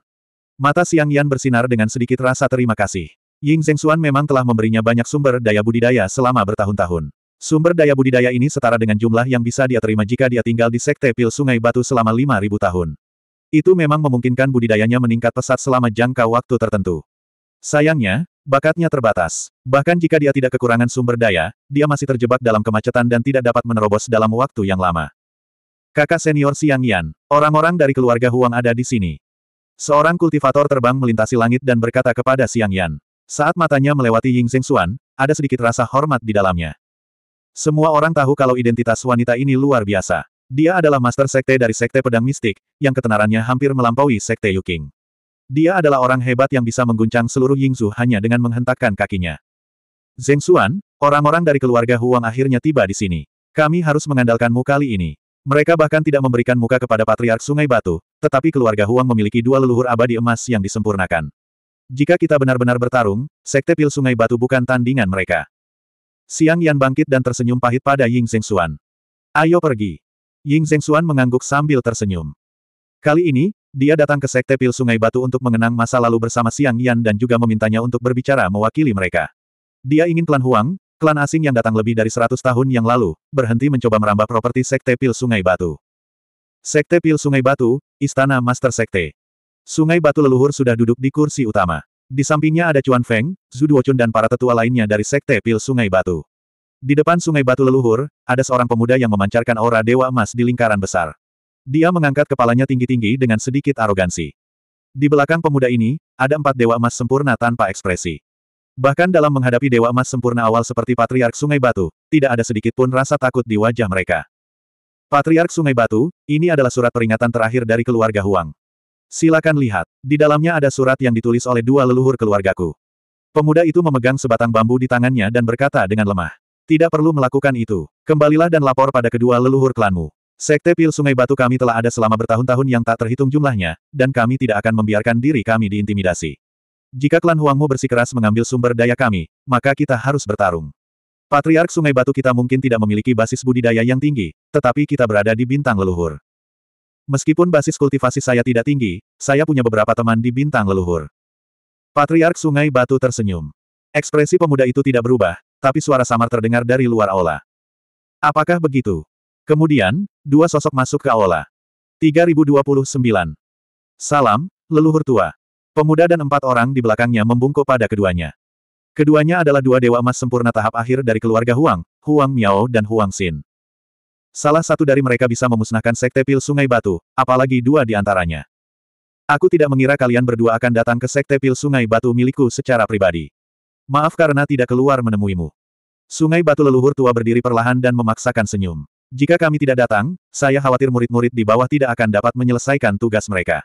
Mata Xiang Yan bersinar dengan sedikit rasa terima kasih. Ying Zhengxuan memang telah memberinya banyak sumber daya budidaya selama bertahun-tahun. Sumber daya budidaya ini setara dengan jumlah yang bisa dia terima jika dia tinggal di Sekte Pil Sungai Batu selama 5.000 tahun. Itu memang memungkinkan budidayanya meningkat pesat selama jangka waktu tertentu. Sayangnya, bakatnya terbatas. Bahkan jika dia tidak kekurangan sumber daya, dia masih terjebak dalam kemacetan dan tidak dapat menerobos dalam waktu yang lama. Kakak senior Xiang Yan, orang-orang dari keluarga Huang ada di sini. Seorang kultivator terbang melintasi langit dan berkata kepada Xiang Yan. Saat matanya melewati Ying Zheng Xuan, ada sedikit rasa hormat di dalamnya. Semua orang tahu kalau identitas wanita ini luar biasa. Dia adalah master sekte dari sekte pedang mistik, yang ketenarannya hampir melampaui sekte Yuking. Dia adalah orang hebat yang bisa mengguncang seluruh Yingzu hanya dengan menghentakkan kakinya. Zheng Xuan, orang-orang dari keluarga Huang akhirnya tiba di sini. Kami harus mengandalkanmu kali ini. Mereka bahkan tidak memberikan muka kepada Patriark Sungai Batu, tetapi keluarga Huang memiliki dua leluhur abadi emas yang disempurnakan. Jika kita benar-benar bertarung, Sekte Pil Sungai Batu bukan tandingan mereka. Siang Yan bangkit dan tersenyum pahit pada Ying Xuan. Ayo pergi. Ying Xuan mengangguk sambil tersenyum. Kali ini, dia datang ke Sekte Pil Sungai Batu untuk mengenang masa lalu bersama Siang Yan dan juga memintanya untuk berbicara mewakili mereka. Dia ingin klan Huang, Klan asing yang datang lebih dari 100 tahun yang lalu, berhenti mencoba merambah properti Sekte Pil Sungai Batu. Sekte Pil Sungai Batu, Istana Master Sekte. Sungai Batu leluhur sudah duduk di kursi utama. Di sampingnya ada Chuan Feng, Zhu Duochun dan para tetua lainnya dari Sekte Pil Sungai Batu. Di depan Sungai Batu leluhur, ada seorang pemuda yang memancarkan aura dewa emas di lingkaran besar. Dia mengangkat kepalanya tinggi-tinggi dengan sedikit arogansi. Di belakang pemuda ini, ada empat dewa emas sempurna tanpa ekspresi. Bahkan dalam menghadapi Dewa Emas Sempurna awal seperti Patriark Sungai Batu, tidak ada sedikit pun rasa takut di wajah mereka. Patriark Sungai Batu, ini adalah surat peringatan terakhir dari keluarga Huang. Silakan lihat, di dalamnya ada surat yang ditulis oleh dua leluhur keluargaku. Pemuda itu memegang sebatang bambu di tangannya dan berkata dengan lemah. Tidak perlu melakukan itu. Kembalilah dan lapor pada kedua leluhur klanmu. Sekte Pil Sungai Batu kami telah ada selama bertahun-tahun yang tak terhitung jumlahnya, dan kami tidak akan membiarkan diri kami diintimidasi. Jika klan Huangmu bersikeras mengambil sumber daya kami, maka kita harus bertarung. Patriark Sungai Batu kita mungkin tidak memiliki basis budidaya yang tinggi, tetapi kita berada di bintang leluhur. Meskipun basis kultivasi saya tidak tinggi, saya punya beberapa teman di bintang leluhur. Patriark Sungai Batu tersenyum. Ekspresi pemuda itu tidak berubah, tapi suara samar terdengar dari luar aula. Apakah begitu? Kemudian, dua sosok masuk ke aula. 3029. Salam, leluhur tua. Pemuda dan empat orang di belakangnya membungkuk pada keduanya. Keduanya adalah dua dewa emas sempurna tahap akhir dari keluarga Huang, Huang Miao dan Huang Xin. Salah satu dari mereka bisa memusnahkan Sekte Pil Sungai Batu, apalagi dua di antaranya. Aku tidak mengira kalian berdua akan datang ke Sekte Pil Sungai Batu milikku secara pribadi. Maaf karena tidak keluar menemuimu. Sungai Batu leluhur tua berdiri perlahan dan memaksakan senyum. Jika kami tidak datang, saya khawatir murid-murid di bawah tidak akan dapat menyelesaikan tugas mereka.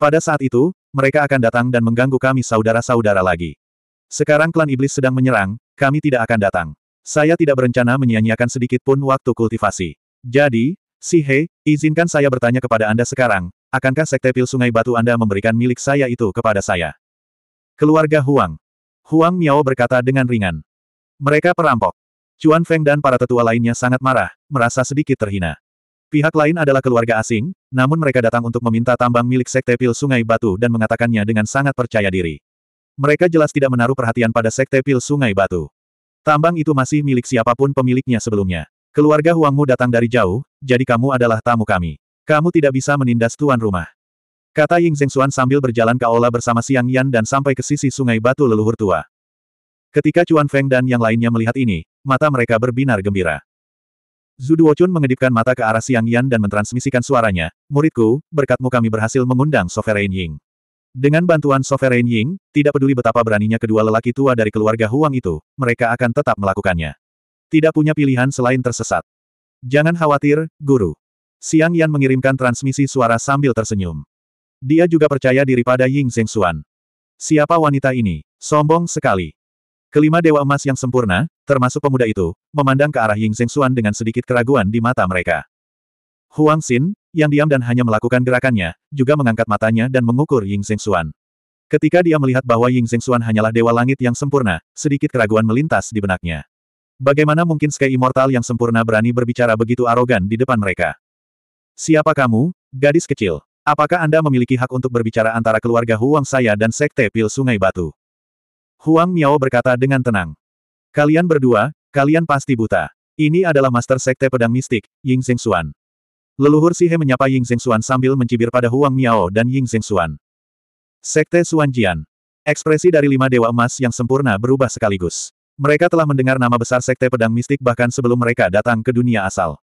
Pada saat itu, mereka akan datang dan mengganggu kami saudara-saudara lagi. Sekarang klan iblis sedang menyerang, kami tidak akan datang. Saya tidak berencana menyia-nyiakan sedikit pun waktu kultivasi. Jadi, si He, izinkan saya bertanya kepada Anda sekarang, akankah sekte pil sungai batu Anda memberikan milik saya itu kepada saya? Keluarga Huang. Huang Miao berkata dengan ringan. Mereka perampok. Chuan Feng dan para tetua lainnya sangat marah, merasa sedikit terhina. Pihak lain adalah keluarga asing, namun mereka datang untuk meminta tambang milik Sekte Pil Sungai Batu dan mengatakannya dengan sangat percaya diri. Mereka jelas tidak menaruh perhatian pada Sekte Pil Sungai Batu. Tambang itu masih milik siapapun pemiliknya sebelumnya. Keluarga Huangmu datang dari jauh, jadi kamu adalah tamu kami. Kamu tidak bisa menindas tuan rumah. Kata Ying Zhengxuan sambil berjalan ke aula bersama Siang Yan dan sampai ke sisi sungai batu leluhur tua. Ketika Cuan Feng dan yang lainnya melihat ini, mata mereka berbinar gembira. Zuduochun mengedipkan mata ke arah Xiang Yan dan mentransmisikan suaranya, muridku, berkatmu kami berhasil mengundang Sovereign Ying. Dengan bantuan Sovereign Ying, tidak peduli betapa beraninya kedua lelaki tua dari keluarga Huang itu, mereka akan tetap melakukannya. Tidak punya pilihan selain tersesat. Jangan khawatir, guru. Xiang Yan mengirimkan transmisi suara sambil tersenyum. Dia juga percaya diri pada Ying Zhengxuan. Siapa wanita ini? Sombong sekali. Kelima dewa emas yang sempurna, termasuk pemuda itu, memandang ke arah Ying Zheng Xuan dengan sedikit keraguan di mata mereka. Huang Xin, yang diam dan hanya melakukan gerakannya, juga mengangkat matanya dan mengukur Ying Zheng Xuan. Ketika dia melihat bahwa Ying Zheng Xuan hanyalah dewa langit yang sempurna, sedikit keraguan melintas di benaknya. Bagaimana mungkin Sky Immortal yang sempurna berani berbicara begitu arogan di depan mereka? Siapa kamu, gadis kecil? Apakah Anda memiliki hak untuk berbicara antara keluarga Huang saya dan Sekte Pil Sungai Batu? Huang Miao berkata dengan tenang. Kalian berdua, kalian pasti buta. Ini adalah Master Sekte Pedang Mistik, Ying Xuan. Leluhur Sihe menyapa Ying Xuan sambil mencibir pada Huang Miao dan Ying Xuan. Sekte Jian. Ekspresi dari lima dewa emas yang sempurna berubah sekaligus. Mereka telah mendengar nama besar Sekte Pedang Mistik bahkan sebelum mereka datang ke dunia asal.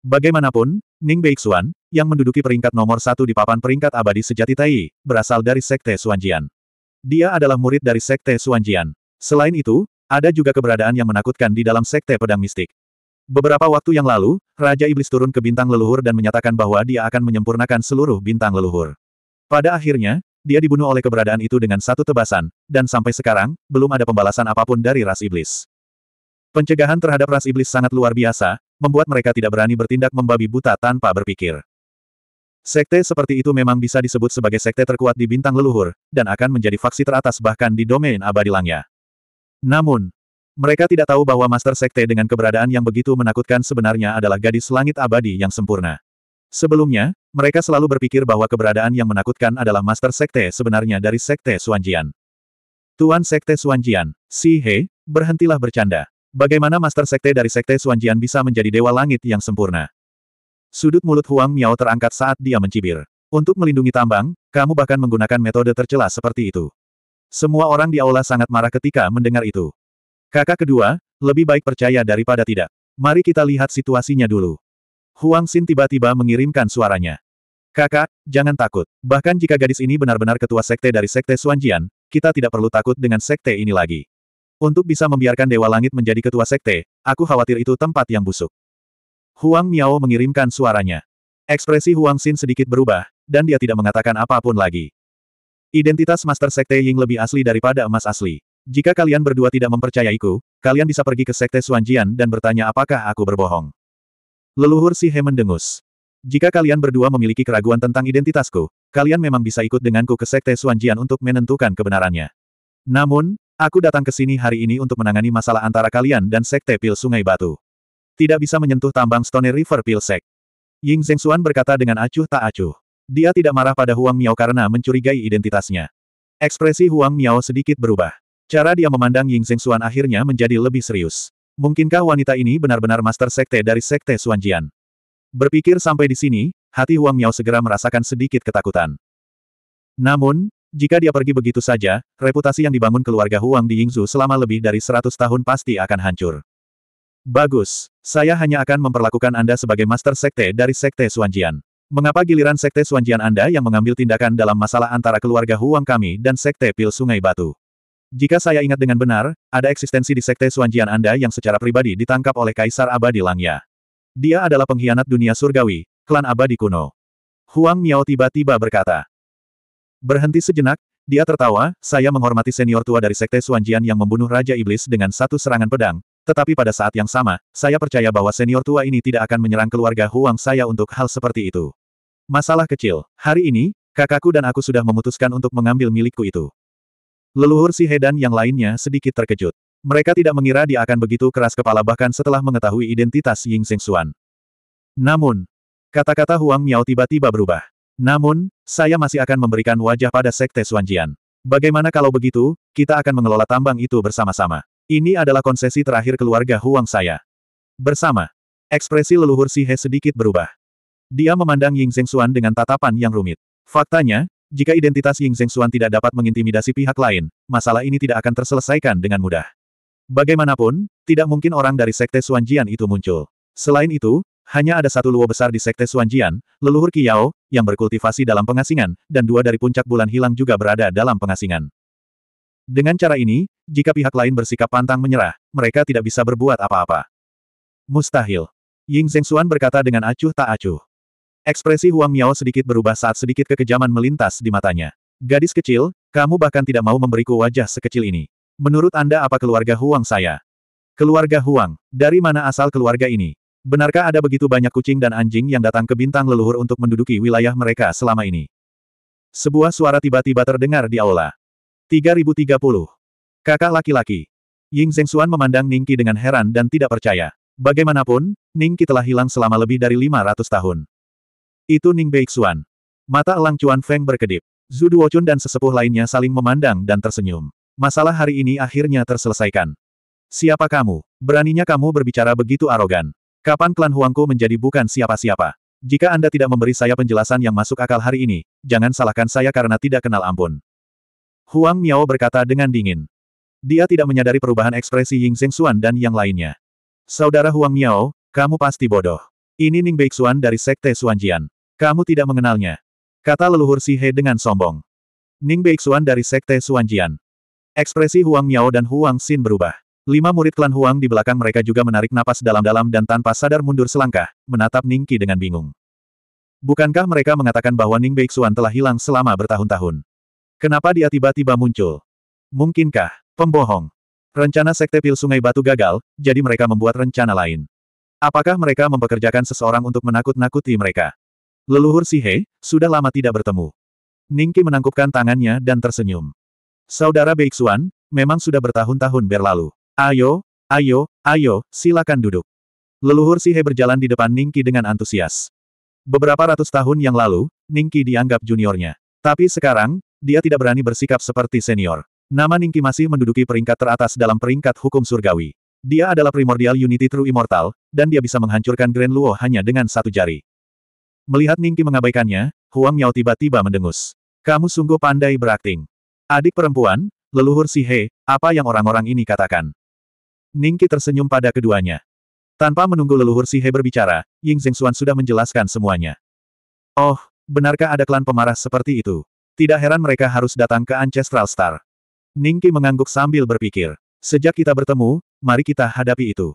Bagaimanapun, Ning Beixuan, yang menduduki peringkat nomor satu di papan peringkat abadi sejati Tai, berasal dari Sekte Jian. Dia adalah murid dari Sekte Suanjian. Selain itu, ada juga keberadaan yang menakutkan di dalam Sekte Pedang Mistik. Beberapa waktu yang lalu, Raja Iblis turun ke bintang leluhur dan menyatakan bahwa dia akan menyempurnakan seluruh bintang leluhur. Pada akhirnya, dia dibunuh oleh keberadaan itu dengan satu tebasan, dan sampai sekarang, belum ada pembalasan apapun dari ras iblis. Pencegahan terhadap ras iblis sangat luar biasa, membuat mereka tidak berani bertindak membabi buta tanpa berpikir. Sekte seperti itu memang bisa disebut sebagai sekte terkuat di bintang leluhur, dan akan menjadi faksi teratas bahkan di domain abadi langnya. Namun, mereka tidak tahu bahwa Master Sekte dengan keberadaan yang begitu menakutkan sebenarnya adalah gadis langit abadi yang sempurna. Sebelumnya, mereka selalu berpikir bahwa keberadaan yang menakutkan adalah Master Sekte sebenarnya dari Sekte Suanjian. Tuan Sekte Suanjian, Si He, berhentilah bercanda. Bagaimana Master Sekte dari Sekte Suanjian bisa menjadi Dewa Langit yang sempurna? Sudut mulut Huang Miao terangkat saat dia mencibir. Untuk melindungi tambang, kamu bahkan menggunakan metode tercela seperti itu. Semua orang di aula sangat marah ketika mendengar itu. Kakak kedua, lebih baik percaya daripada tidak. Mari kita lihat situasinya dulu. Huang Xin tiba-tiba mengirimkan suaranya. Kakak, jangan takut. Bahkan jika gadis ini benar-benar ketua sekte dari sekte Suanjian, kita tidak perlu takut dengan sekte ini lagi. Untuk bisa membiarkan Dewa Langit menjadi ketua sekte, aku khawatir itu tempat yang busuk. Huang Miao mengirimkan suaranya. Ekspresi Huang Xin sedikit berubah, dan dia tidak mengatakan apapun lagi. Identitas Master Sekte Ying lebih asli daripada emas asli. Jika kalian berdua tidak mempercayaiku, kalian bisa pergi ke Sekte Suanjian dan bertanya apakah aku berbohong. Leluhur si He mendengus. Jika kalian berdua memiliki keraguan tentang identitasku, kalian memang bisa ikut denganku ke Sekte Suanjian untuk menentukan kebenarannya. Namun, aku datang ke sini hari ini untuk menangani masalah antara kalian dan Sekte Pil Sungai Batu. Tidak bisa menyentuh tambang Stone River Pilsek. Ying Zhengxuan berkata dengan acuh tak acuh. Dia tidak marah pada Huang Miao karena mencurigai identitasnya. Ekspresi Huang Miao sedikit berubah. Cara dia memandang Ying Zhengxuan akhirnya menjadi lebih serius. Mungkinkah wanita ini benar-benar master sekte dari sekte Suanjian? Berpikir sampai di sini, hati Huang Miao segera merasakan sedikit ketakutan. Namun, jika dia pergi begitu saja, reputasi yang dibangun keluarga Huang di Yingzu selama lebih dari 100 tahun pasti akan hancur. Bagus. Saya hanya akan memperlakukan Anda sebagai master sekte dari sekte Suanjian. Mengapa giliran sekte Suanjian Anda yang mengambil tindakan dalam masalah antara keluarga Huang kami dan sekte Pil Sungai Batu? Jika saya ingat dengan benar, ada eksistensi di sekte Suanjian Anda yang secara pribadi ditangkap oleh Kaisar Abadi Langya. Dia adalah pengkhianat dunia surgawi, klan abadi kuno. Huang Miao tiba-tiba berkata. Berhenti sejenak, dia tertawa, saya menghormati senior tua dari Sekte Suanjian yang membunuh Raja Iblis dengan satu serangan pedang, tetapi pada saat yang sama, saya percaya bahwa senior tua ini tidak akan menyerang keluarga Huang saya untuk hal seperti itu. Masalah kecil, hari ini, kakakku dan aku sudah memutuskan untuk mengambil milikku itu. Leluhur si Hedan yang lainnya sedikit terkejut. Mereka tidak mengira dia akan begitu keras kepala bahkan setelah mengetahui identitas Ying Seng Xuan. Namun, kata-kata Huang Miao tiba-tiba berubah. Namun, saya masih akan memberikan wajah pada Sekte Suanjian. Bagaimana kalau begitu, kita akan mengelola tambang itu bersama-sama. Ini adalah konsesi terakhir keluarga Huang saya. Bersama. Ekspresi leluhur Si He sedikit berubah. Dia memandang Ying Xuan dengan tatapan yang rumit. Faktanya, jika identitas Ying Xuan tidak dapat mengintimidasi pihak lain, masalah ini tidak akan terselesaikan dengan mudah. Bagaimanapun, tidak mungkin orang dari Sekte Suanjian itu muncul. Selain itu, hanya ada satu luo besar di Sekte Suanjian, leluhur Kiao, yang berkultivasi dalam pengasingan, dan dua dari puncak bulan hilang juga berada dalam pengasingan. Dengan cara ini, jika pihak lain bersikap pantang menyerah, mereka tidak bisa berbuat apa-apa. Mustahil. Ying Zhengxuan berkata dengan acuh tak acuh. Ekspresi Huang Miao sedikit berubah saat sedikit kekejaman melintas di matanya. Gadis kecil, kamu bahkan tidak mau memberiku wajah sekecil ini. Menurut Anda apa keluarga Huang saya? Keluarga Huang, dari mana asal keluarga ini? Benarkah ada begitu banyak kucing dan anjing yang datang ke bintang leluhur untuk menduduki wilayah mereka selama ini? Sebuah suara tiba-tiba terdengar di aula. 3030. Kakak laki-laki. Ying Zengxuan memandang Ningqi dengan heran dan tidak percaya. Bagaimanapun, Ningqi telah hilang selama lebih dari 500 tahun. Itu Ning Beixuan. Mata Elang Cuan Feng berkedip. Zhu Duochun dan sesepuh lainnya saling memandang dan tersenyum. Masalah hari ini akhirnya terselesaikan. Siapa kamu? Beraninya kamu berbicara begitu arogan. Kapan klan Huangku menjadi bukan siapa-siapa? Jika Anda tidak memberi saya penjelasan yang masuk akal hari ini, jangan salahkan saya karena tidak kenal ampun. Huang Miao berkata dengan dingin. Dia tidak menyadari perubahan ekspresi Ying Xuan dan yang lainnya. Saudara Huang Miao, kamu pasti bodoh. Ini Ning Beixuan dari Sekte Suanjian. Kamu tidak mengenalnya. Kata leluhur Si He dengan sombong. Ning Beixuan dari Sekte Suanjian. Ekspresi Huang Miao dan Huang Xin berubah. Lima murid klan Huang di belakang mereka juga menarik napas dalam-dalam dan tanpa sadar mundur selangkah, menatap Ning Qi dengan bingung. Bukankah mereka mengatakan bahwa Ning Beixuan telah hilang selama bertahun-tahun? Kenapa dia tiba-tiba muncul? Mungkinkah, pembohong? Rencana Sekte Pil Sungai Batu gagal, jadi mereka membuat rencana lain. Apakah mereka mempekerjakan seseorang untuk menakut-nakuti mereka? Leluhur Sihe, sudah lama tidak bertemu. Ningki menangkupkan tangannya dan tersenyum. Saudara Beiksuan, memang sudah bertahun-tahun berlalu. Ayo, ayo, ayo, silakan duduk. Leluhur Sihe berjalan di depan Ningki dengan antusias. Beberapa ratus tahun yang lalu, Ningki dianggap juniornya. Tapi sekarang, dia tidak berani bersikap seperti senior. Nama Ningki masih menduduki peringkat teratas dalam peringkat hukum surgawi. Dia adalah primordial unity true immortal, dan dia bisa menghancurkan Grand Luo hanya dengan satu jari. Melihat Ningki mengabaikannya, Huang Miao tiba-tiba mendengus. Kamu sungguh pandai berakting. Adik perempuan, leluhur si He, apa yang orang-orang ini katakan? Ningki tersenyum pada keduanya. Tanpa menunggu leluhur si He berbicara, Ying Zhengxuan sudah menjelaskan semuanya. Oh, benarkah ada klan pemarah seperti itu? Tidak heran mereka harus datang ke Ancestral Star. Ningki mengangguk sambil berpikir. Sejak kita bertemu, mari kita hadapi itu.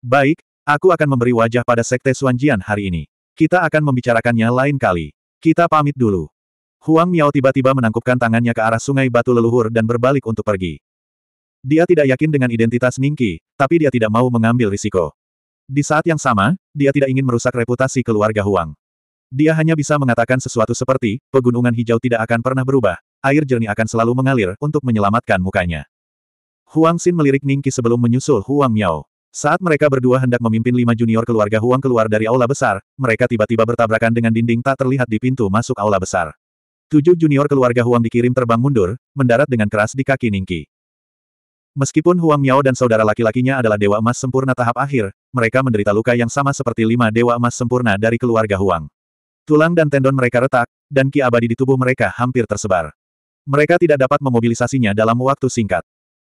Baik, aku akan memberi wajah pada Sekte Suanjian hari ini. Kita akan membicarakannya lain kali. Kita pamit dulu. Huang Miao tiba-tiba menangkupkan tangannya ke arah sungai batu leluhur dan berbalik untuk pergi. Dia tidak yakin dengan identitas Ningki, tapi dia tidak mau mengambil risiko. Di saat yang sama, dia tidak ingin merusak reputasi keluarga Huang. Dia hanya bisa mengatakan sesuatu seperti, pegunungan hijau tidak akan pernah berubah, air jernih akan selalu mengalir untuk menyelamatkan mukanya. Huang Xin melirik Ningki sebelum menyusul Huang Miao. Saat mereka berdua hendak memimpin lima junior keluarga Huang keluar dari aula besar, mereka tiba-tiba bertabrakan dengan dinding tak terlihat di pintu masuk aula besar. Tujuh junior keluarga Huang dikirim terbang mundur, mendarat dengan keras di kaki Ningki. Meskipun Huang Miao dan saudara laki-lakinya adalah dewa emas sempurna tahap akhir, mereka menderita luka yang sama seperti lima dewa emas sempurna dari keluarga Huang. Tulang dan tendon mereka retak, dan ki abadi di tubuh mereka hampir tersebar. Mereka tidak dapat memobilisasinya dalam waktu singkat.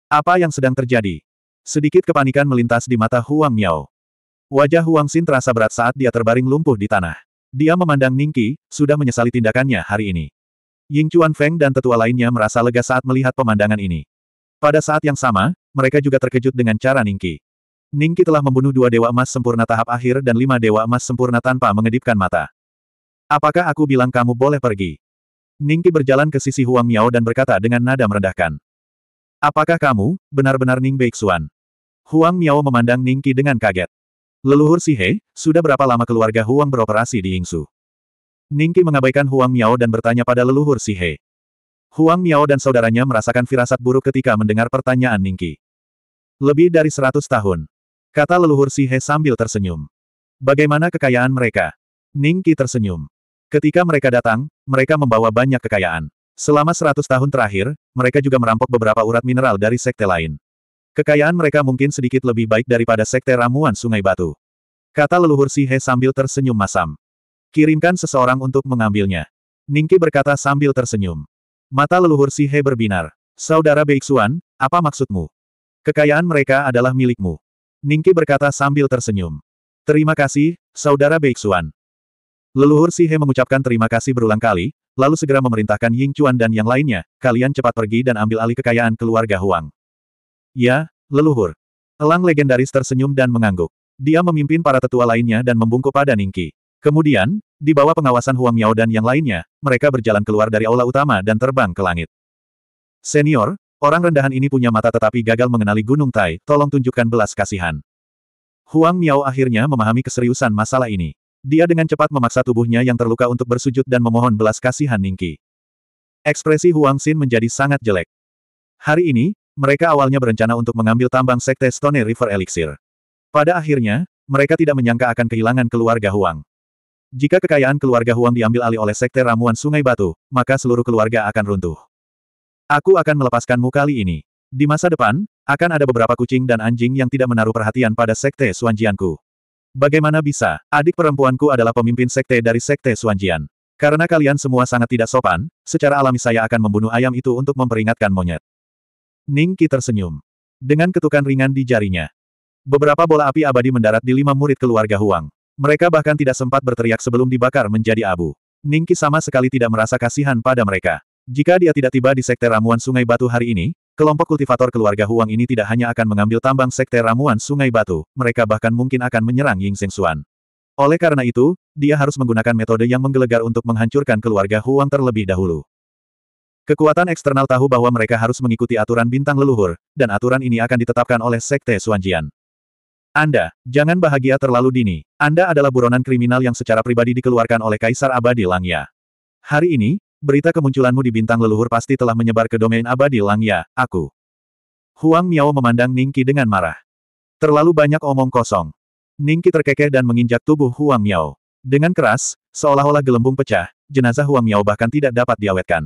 Apa yang sedang terjadi? Sedikit kepanikan melintas di mata Huang Miao. Wajah Huang Xin terasa berat saat dia terbaring lumpuh di tanah. Dia memandang Qi, sudah menyesali tindakannya hari ini. Ying Chuan Feng dan tetua lainnya merasa lega saat melihat pemandangan ini. Pada saat yang sama, mereka juga terkejut dengan cara Ningki. Qi telah membunuh dua dewa emas sempurna tahap akhir dan lima dewa emas sempurna tanpa mengedipkan mata. Apakah aku bilang kamu boleh pergi? Ningki berjalan ke sisi Huang Miao dan berkata dengan nada merendahkan. Apakah kamu, benar-benar Ning Beixuan? Huang Miao memandang Ningki dengan kaget. Leluhur Sihe sudah berapa lama keluarga Huang beroperasi di Yingsu? Ningki mengabaikan Huang Miao dan bertanya pada leluhur Sihe. Huang Miao dan saudaranya merasakan firasat buruk ketika mendengar pertanyaan Ningki. Lebih dari seratus tahun. Kata leluhur Sihe sambil tersenyum. Bagaimana kekayaan mereka? Ningki tersenyum. Ketika mereka datang, mereka membawa banyak kekayaan. Selama seratus tahun terakhir, mereka juga merampok beberapa urat mineral dari sekte lain. Kekayaan mereka mungkin sedikit lebih baik daripada sekte ramuan Sungai Batu. Kata leluhur Sihe sambil tersenyum masam. Kirimkan seseorang untuk mengambilnya. Ningki berkata sambil tersenyum. Mata leluhur Sihe berbinar. Saudara Beiksuan, apa maksudmu? Kekayaan mereka adalah milikmu. Ningki berkata sambil tersenyum. Terima kasih, Saudara Beiksuan. Leluhur Sihe mengucapkan terima kasih berulang kali, lalu segera memerintahkan Ying Chuan dan yang lainnya, kalian cepat pergi dan ambil alih kekayaan keluarga Huang. Ya, leluhur. Elang legendaris tersenyum dan mengangguk. Dia memimpin para tetua lainnya dan membungkuk pada Ningki. Kemudian, di bawah pengawasan Huang Miao dan yang lainnya, mereka berjalan keluar dari aula utama dan terbang ke langit. Senior, orang rendahan ini punya mata tetapi gagal mengenali Gunung Tai, tolong tunjukkan belas kasihan. Huang Miao akhirnya memahami keseriusan masalah ini. Dia dengan cepat memaksa tubuhnya yang terluka untuk bersujud dan memohon belas kasihan Ningki. Ekspresi Huang Xin menjadi sangat jelek. Hari ini, mereka awalnya berencana untuk mengambil tambang sekte Stone River Elixir. Pada akhirnya, mereka tidak menyangka akan kehilangan keluarga Huang. Jika kekayaan keluarga Huang diambil alih oleh sekte ramuan Sungai Batu, maka seluruh keluarga akan runtuh. Aku akan melepaskanmu kali ini. Di masa depan, akan ada beberapa kucing dan anjing yang tidak menaruh perhatian pada sekte Suanjianku. Bagaimana bisa? Adik perempuanku adalah pemimpin sekte dari sekte Suanjian. Karena kalian semua sangat tidak sopan, secara alami saya akan membunuh ayam itu untuk memperingatkan monyet. Ning Qi tersenyum. Dengan ketukan ringan di jarinya. Beberapa bola api abadi mendarat di lima murid keluarga Huang. Mereka bahkan tidak sempat berteriak sebelum dibakar menjadi abu. Ning Qi sama sekali tidak merasa kasihan pada mereka. Jika dia tidak tiba di sekte ramuan Sungai Batu hari ini, Kelompok kultivator keluarga Huang ini tidak hanya akan mengambil tambang sekte ramuan Sungai Batu, mereka bahkan mungkin akan menyerang Ying Xuan. Oleh karena itu, dia harus menggunakan metode yang menggelegar untuk menghancurkan keluarga Huang terlebih dahulu. Kekuatan eksternal tahu bahwa mereka harus mengikuti aturan bintang leluhur, dan aturan ini akan ditetapkan oleh Sekte Suanjian. Anda, jangan bahagia terlalu dini. Anda adalah buronan kriminal yang secara pribadi dikeluarkan oleh Kaisar Abadi Langya. Hari ini, Berita kemunculanmu di bintang leluhur pasti telah menyebar ke domain abadi Langya, aku. Huang Miao memandang Ningki dengan marah. Terlalu banyak omong kosong. Ningki terkekeh dan menginjak tubuh Huang Miao. Dengan keras, seolah-olah gelembung pecah, jenazah Huang Miao bahkan tidak dapat diawetkan.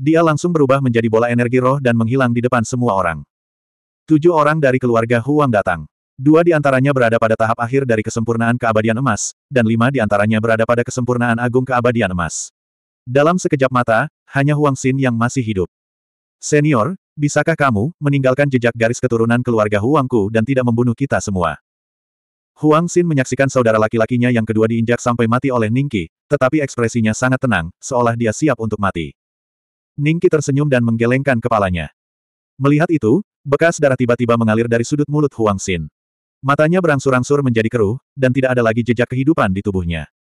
Dia langsung berubah menjadi bola energi roh dan menghilang di depan semua orang. Tujuh orang dari keluarga Huang datang. Dua di antaranya berada pada tahap akhir dari kesempurnaan keabadian emas, dan lima di antaranya berada pada kesempurnaan agung keabadian emas. Dalam sekejap mata, hanya Huang Xin yang masih hidup. Senior, bisakah kamu meninggalkan jejak garis keturunan keluarga Huangku dan tidak membunuh kita semua? Huang Xin menyaksikan saudara laki-lakinya yang kedua diinjak sampai mati oleh Ningki, tetapi ekspresinya sangat tenang, seolah dia siap untuk mati. Ningki tersenyum dan menggelengkan kepalanya. Melihat itu, bekas darah tiba-tiba mengalir dari sudut mulut Huang Xin. Matanya berangsur-angsur menjadi keruh, dan tidak ada lagi jejak kehidupan di tubuhnya.